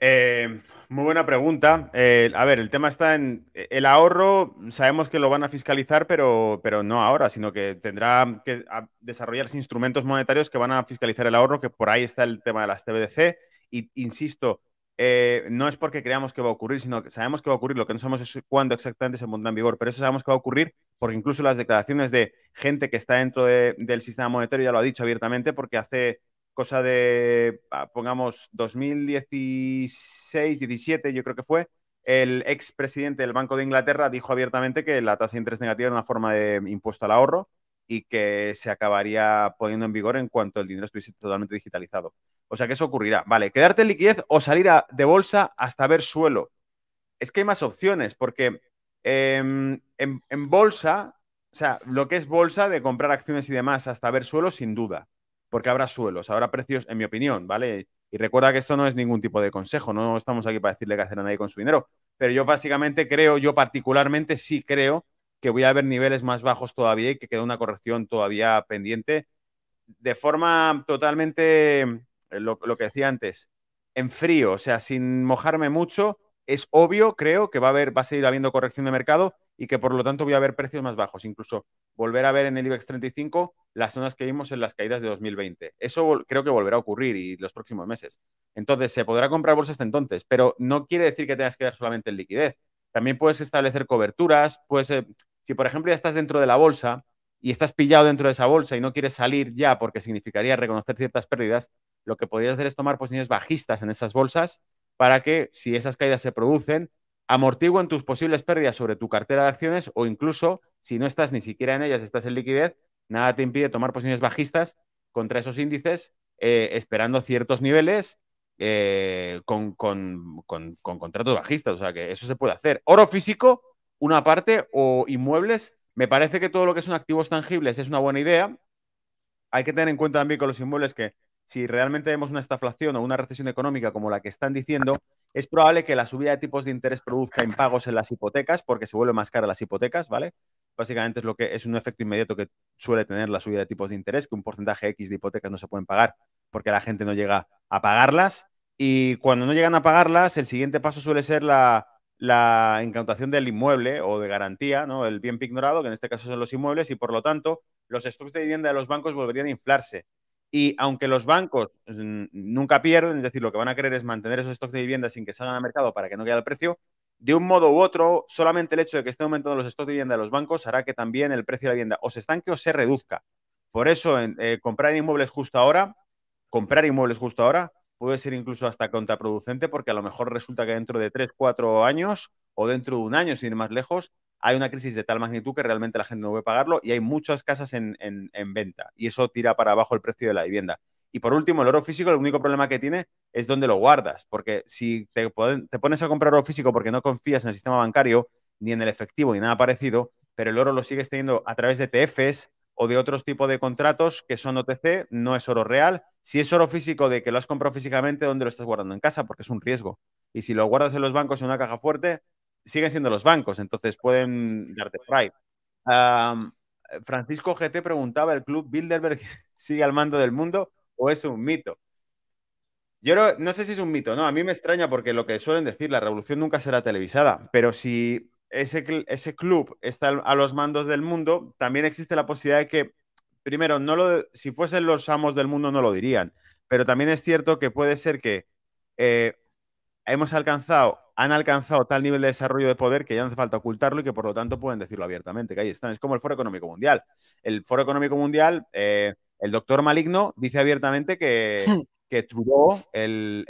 Eh, muy buena pregunta. Eh, a ver, el tema está en eh, el ahorro. Sabemos que lo van a fiscalizar, pero, pero no ahora, sino que tendrá que ah, desarrollarse instrumentos monetarios que van a fiscalizar el ahorro, que por ahí está el tema de las TBDC. Y insisto, no es porque creamos que va a ocurrir, sino que sabemos que va a ocurrir. Lo que no sabemos es cuándo exactamente se pondrá en vigor, pero eso sabemos que va a ocurrir porque incluso las declaraciones de gente que está dentro del sistema monetario ya lo ha dicho abiertamente, porque hace cosa de, ah, pongamos, 2016, 17, yo creo que fue, el ex presidente del Banco de Inglaterra dijo abiertamente que la tasa de interés negativa era una forma de impuesto al ahorro y que se acabaría poniendo en vigor en cuanto el dinero estuviese totalmente digitalizado. O sea que eso ocurrirá. Vale, quedarte en liquidez o salir de bolsa hasta ver suelo. Es que hay más opciones, porque em, en bolsa, o sea, lo que es bolsa de comprar acciones y demás hasta ver suelo, sin duda porque habrá suelos, habrá precios, en mi opinión, ¿vale? Y recuerda que esto no es ningún tipo de consejo, no estamos aquí para decirle qué hacer a nadie con su dinero, pero yo básicamente creo, yo particularmente sí creo que voy a haber niveles más bajos todavía y que queda una corrección todavía pendiente de forma totalmente, eh, lo, que decía antes, en frío, o sea, sin mojarme mucho, es obvio, creo, que va a, haber, va a seguir habiendo corrección de mercado y que por lo tanto voy a haber precios más bajos. Incluso volver a ver en el IBEX 35 las zonas que vimos en las caídas de 2020. Eso creo que volverá a ocurrir y los próximos meses. Entonces, se podrá comprar bolsas hasta entonces, pero no quiere decir que tengas que dar solamente en liquidez. También puedes establecer coberturas, pues si por ejemplo ya estás dentro de la bolsa y estás pillado dentro de esa bolsa y no quieres salir ya porque significaría reconocer ciertas pérdidas, lo que podrías hacer es tomar posiciones bajistas en esas bolsas para que si esas caídas se producen, en tus posibles pérdidas sobre tu cartera de acciones o incluso, si no estás ni siquiera en ellas, estás en liquidez, nada te impide tomar posiciones bajistas contra esos índices, eh, esperando ciertos niveles eh, con, con, contratos bajistas. O sea que eso se puede hacer. Oro físico, una parte, o inmuebles. Me parece que todo lo que son activos tangibles es una buena idea. Hay que tener en cuenta también con los inmuebles que si realmente vemos una estaflación o una recesión económica como la que están diciendo, es probable que la subida de tipos de interés produzca impagos en las hipotecas porque se vuelven más caras las hipotecas, ¿vale? Básicamente es lo que es un efecto inmediato que suele tener la subida de tipos de interés, que un porcentaje X de hipotecas no se pueden pagar porque la gente no llega a pagarlas. Y cuando no llegan a pagarlas, el siguiente paso suele ser la, la incautación del inmueble o de garantía, ¿no? El bien pignorado, que en este caso son los inmuebles, y por lo tanto, los stocks de vivienda de los bancos volverían a inflarse. Y aunque los bancos pues, nunca pierden, es decir, lo que van a querer es mantener esos stocks de vivienda sin que salgan al mercado para que no quede el precio, de un modo u otro, solamente el hecho de que estén aumentando los stocks de vivienda de los bancos hará que también el precio de la vivienda o se estanque o se reduzca. Por eso, eh, comprar inmuebles justo ahora, comprar inmuebles justo ahora, puede ser incluso hasta contraproducente porque a lo mejor resulta que dentro de 3, 4 años o dentro de un año, sin ir más lejos, hay una crisis de tal magnitud que realmente la gente no puede pagarlo y hay muchas casas en, venta y eso tira para abajo el precio de la vivienda. Y por último, el oro físico, el único problema que tiene es dónde lo guardas, porque si te, te pones a comprar oro físico porque no confías en el sistema bancario, ni en el efectivo, ni nada parecido, pero el oro lo sigues teniendo a través de e TFs o de otros tipos de contratos que son OTC, no es oro real. Si es oro físico de que lo has comprado físicamente, ¿dónde lo estás guardando? En casa, porque es un riesgo. Y si lo guardas en los bancos en una caja fuerte, siguen siendo los bancos, entonces pueden darte pride. Francisco GT preguntaba, ¿el club Bilderberg [laughs] sigue al mando del mundo o es un mito? Yo no, no, sé si es un mito, ¿no? A mí me extraña porque lo que suelen decir, la revolución nunca será televisada, pero si ese, ese club está a los mandos del mundo, también existe la posibilidad de que, primero, no lo, si fuesen los amos del mundo no lo dirían, pero también es cierto que puede ser que eh, hemos alcanzado, han alcanzado tal nivel de desarrollo de poder que ya no hace falta ocultarlo y que por lo tanto pueden decirlo abiertamente, que ahí están. Es como el Foro Económico Mundial. El Foro Económico Mundial, eh, el doctor maligno dice abiertamente que, Trudeau, el,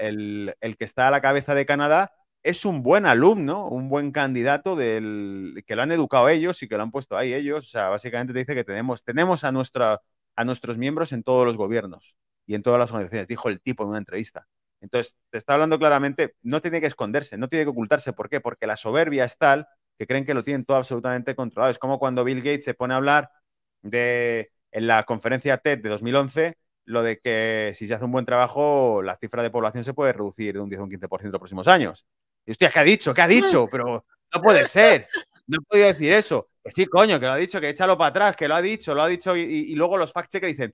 que está a la cabeza de Canadá, es un buen alumno, un buen candidato del que lo han educado ellos y que lo han puesto ahí ellos. O sea, básicamente te dice que tenemos, tenemos a nuestros miembros en todos los gobiernos y en todas las organizaciones, dijo el tipo en una entrevista. Entonces, te está hablando claramente, no tiene que esconderse, no tiene que ocultarse. ¿Por qué? Porque la soberbia es tal que creen que lo tienen todo absolutamente controlado. Es como cuando Bill Gates se pone a hablar de, en la conferencia TED de 2011, lo de que si se hace un buen trabajo, la cifra de población se puede reducir de un 10 o un 15% en los próximos años. Y hostia, ¿qué ha dicho? ¿Qué ha dicho? Pero no puede ser. No he podido decir eso. Que sí, coño, que lo ha dicho, que échalo para atrás, que lo ha dicho, lo ha dicho. Y, luego los fact que dicen,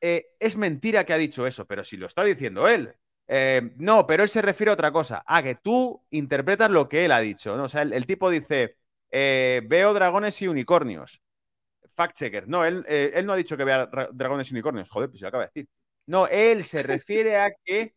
eh, es mentira que ha dicho eso, pero si lo está diciendo él. Eh, no, pero él se refiere a otra cosa, a que tú interpretas lo que él ha dicho. ¿no? O sea, el, tipo dice, eh, veo dragones y unicornios. Fact checker. No, él, no ha dicho que vea dragones y unicornios. Joder, pues se acaba de decir. No, él se refiere a que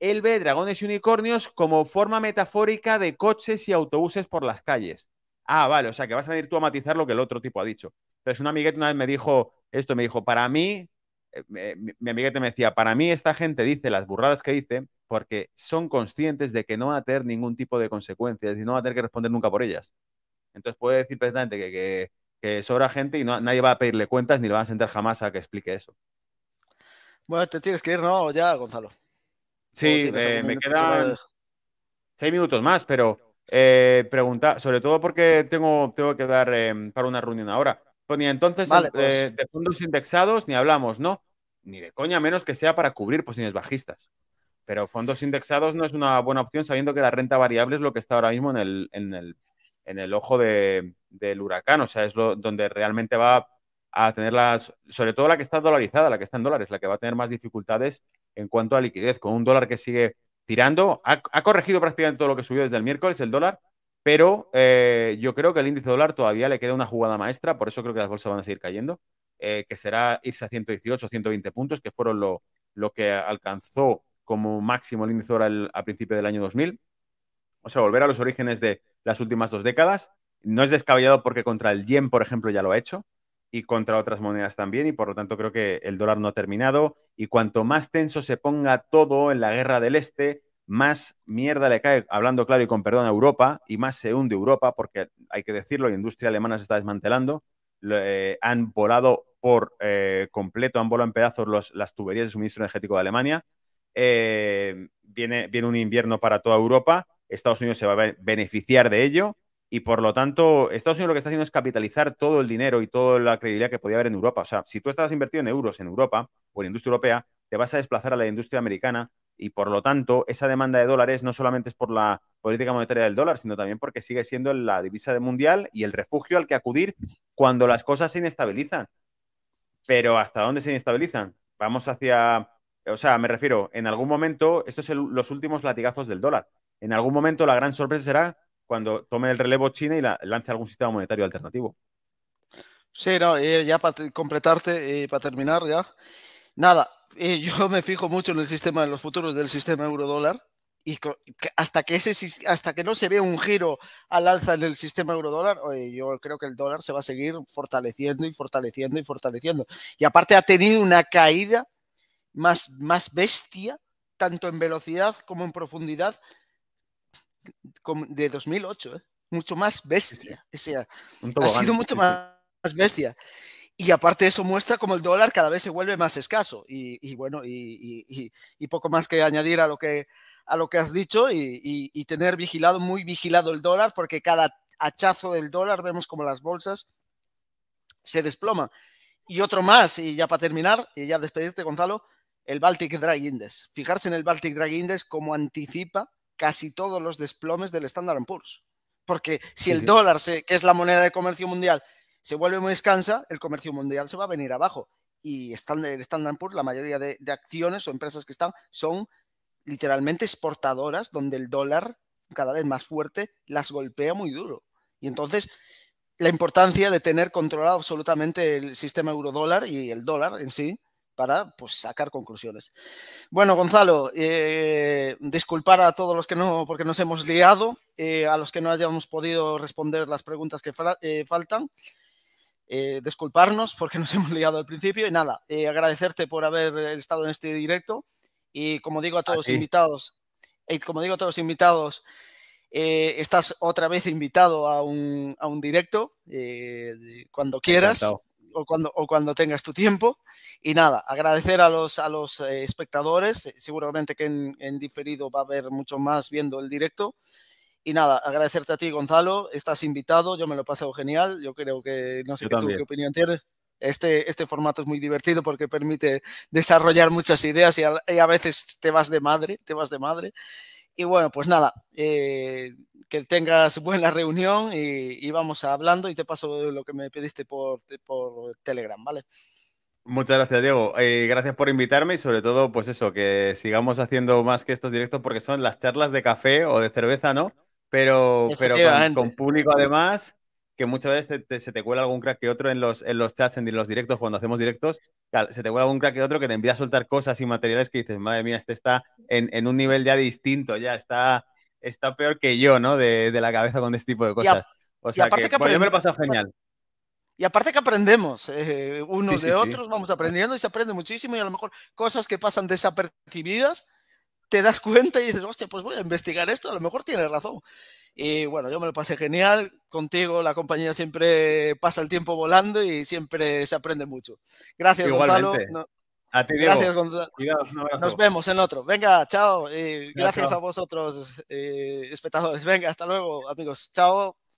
él ve dragones y unicornios como forma metafórica de coches y autobuses por las calles. Ah, vale, o sea que vas a venir tú a matizar lo que el otro tipo ha dicho. Entonces, un amiguete una vez me dijo esto, me dijo, para mí, eh, mi amiga te me decía, para mí esta gente dice las burradas que dice porque son conscientes de que no va a tener ningún tipo de consecuencias y no va a tener que responder nunca por ellas. Entonces puede decir precisamente que, sobra gente y nadie va a pedirle cuentas ni le van a sentar jamás a que explique eso. Bueno, te tienes que ir, ¿no? Ya, Gonzalo. Sí, eh, me quedan seis minutos más, pero eh, pregunta, sobre todo porque tengo, tengo que dar em, para una reunión ahora ni entonces eh, pues. de, fondos indexados ni hablamos, ¿no? Ni de coña, menos que sea para cubrir posiciones bajistas. Pero fondos indexados no es una buena opción sabiendo que la renta variable es lo que está ahora mismo en el, en el, en el ojo del huracán, o sea, es lo, donde realmente va a tener las, sobre todo la que está dolarizada, la que está en dólares, la que va a tener más dificultades en cuanto a liquidez, con un dólar que sigue tirando, ha corregido prácticamente todo lo que subió desde el miércoles el dólar, pero eh, yo creo que el índice dólar todavía le queda una jugada maestra, por eso creo que las bolsas van a seguir cayendo, eh, que será irse a 118, o 120 puntos, que fueron lo, lo que alcanzó como máximo el índice dólar a principios del año 2000. O sea, volver a los orígenes de las últimas dos décadas. No es descabellado porque contra el yen, por ejemplo, ya lo ha hecho y contra otras monedas también, y por lo tanto creo que el dólar no ha terminado. Y cuanto más tenso se ponga todo en la guerra del Este, más mierda le cae, hablando claro y con perdón, a Europa y más se hunde Europa porque hay que decirlo, la industria alemana se está desmantelando. Eh, han volado por eh, completo, han volado en pedazos las tuberías de suministro energético de Alemania. Eh, viene, viene un invierno para toda Europa. Estados Unidos se va a beneficiar de ello y por lo tanto Estados Unidos lo que está haciendo es capitalizar todo el dinero y toda la credibilidad que podía haber en Europa. O sea, si tú estabas invertido en euros en Europa o en industria europea, te vas a desplazar a la industria americana y por lo tanto esa demanda de dólares no solamente es por la política monetaria del dólar, sino también porque sigue siendo la divisa de mundial y el refugio al que acudir cuando las cosas se inestabilizan. Pero ¿hasta dónde se inestabilizan? Vamos hacia, o sea, me refiero, en algún momento, estos son los últimos latigazos del dólar. En algún momento la gran sorpresa será cuando tome el relevo China y lance algún sistema monetario alternativo. Sí, no, ya para completarte, y eh, para terminar ya. Nada, yo me fijo mucho en el sistema, de los futuros del sistema eurodólar y hasta que ese hasta que no se vea un giro al alza en el sistema eurodólar, yo creo que el dólar se va a seguir fortaleciendo y fortaleciendo y fortaleciendo. Y aparte ha tenido una caída más, más bestia, tanto en velocidad como en profundidad, de 2008, ¿eh? mucho más bestia. ha sido mucho más bestia. Y aparte eso muestra como el dólar cada vez se vuelve más escaso. Y, bueno, y, poco más que añadir a lo que, a lo que has dicho y, tener vigilado, muy vigilado el dólar, porque cada hachazo del dólar vemos como las bolsas se desploma. Y otro más, y ya para terminar, y ya despedirte, Gonzalo, el Baltic Drag Index. Fijarse en el Baltic Drag Index como anticipa casi todos los desplomes del Standard Poor's. Porque si el dólar, que es la moneda de comercio mundial, se vuelve muy descansa, el comercio mundial se va a venir abajo. Y Standard, el Standard Poor's, la mayoría de, acciones o empresas que están, son literalmente exportadoras, donde el dólar cada vez más fuerte las golpea muy duro. Y entonces, la importancia de tener controlado absolutamente el sistema eurodólar y el dólar en sí, para pues, sacar conclusiones. Bueno, Gonzalo, eh, disculpar a todos los que no, porque nos hemos liado, eh, a los que no hayamos podido responder las preguntas que eh, faltan. Eh, disculparnos porque nos [laughs] hemos liado al principio y nada, eh, agradecerte por haber estado en este directo y como digo a todos los invitados, y como digo a todos invitados, eh, estás otra vez invitado a un, directo cuando quieras o cuando, cuando tengas tu tiempo. Y nada, agradecer a los, a los espectadores, seguramente que en, en diferido va a haber mucho más viendo el directo. Y nada, agradecerte a ti, Gonzalo. Estás invitado, yo me lo he pasado genial. Yo creo que, no sé qué, tú, qué opinión tienes. Este, este formato es muy divertido porque permite desarrollar muchas ideas y a, veces te vas de madre, te vas de madre. Y bueno, pues nada, eh, que tengas buena reunión y, vamos hablando y te paso lo que me pediste por, por Telegram, ¿vale? Muchas gracias, Diego. Eh, gracias por invitarme y sobre todo, pues eso, que sigamos haciendo más que estos directos porque son las charlas de café o de cerveza, ¿no? pero, pero con, público además, que muchas veces se te cuela algún crack que otro en los, en los chats, en los directos, cuando hacemos directos, se te cuela algún crack que otro que te envía a soltar cosas y materiales que dices, madre mía, este está en, un nivel ya distinto, ya está, peor que yo, ¿no? De, la cabeza con este tipo de cosas. O sea, que, yo me lo genial. Y aparte que aprendemos eh, unos de otros, vamos aprendiendo y se aprende muchísimo y a lo mejor cosas que pasan desapercibidas te das cuenta y dices, hostia, pues voy a investigar esto, a lo mejor tienes razón. Y bueno, yo me lo pasé genial, contigo la compañía siempre pasa el tiempo volando y siempre se aprende mucho. Gracias, Gonzalo. a ti, Gracias, Gonzalo. Nos vemos en otro. Venga, chao. gracias, a vosotros, eh, espectadores. Venga, hasta luego, amigos. Chao.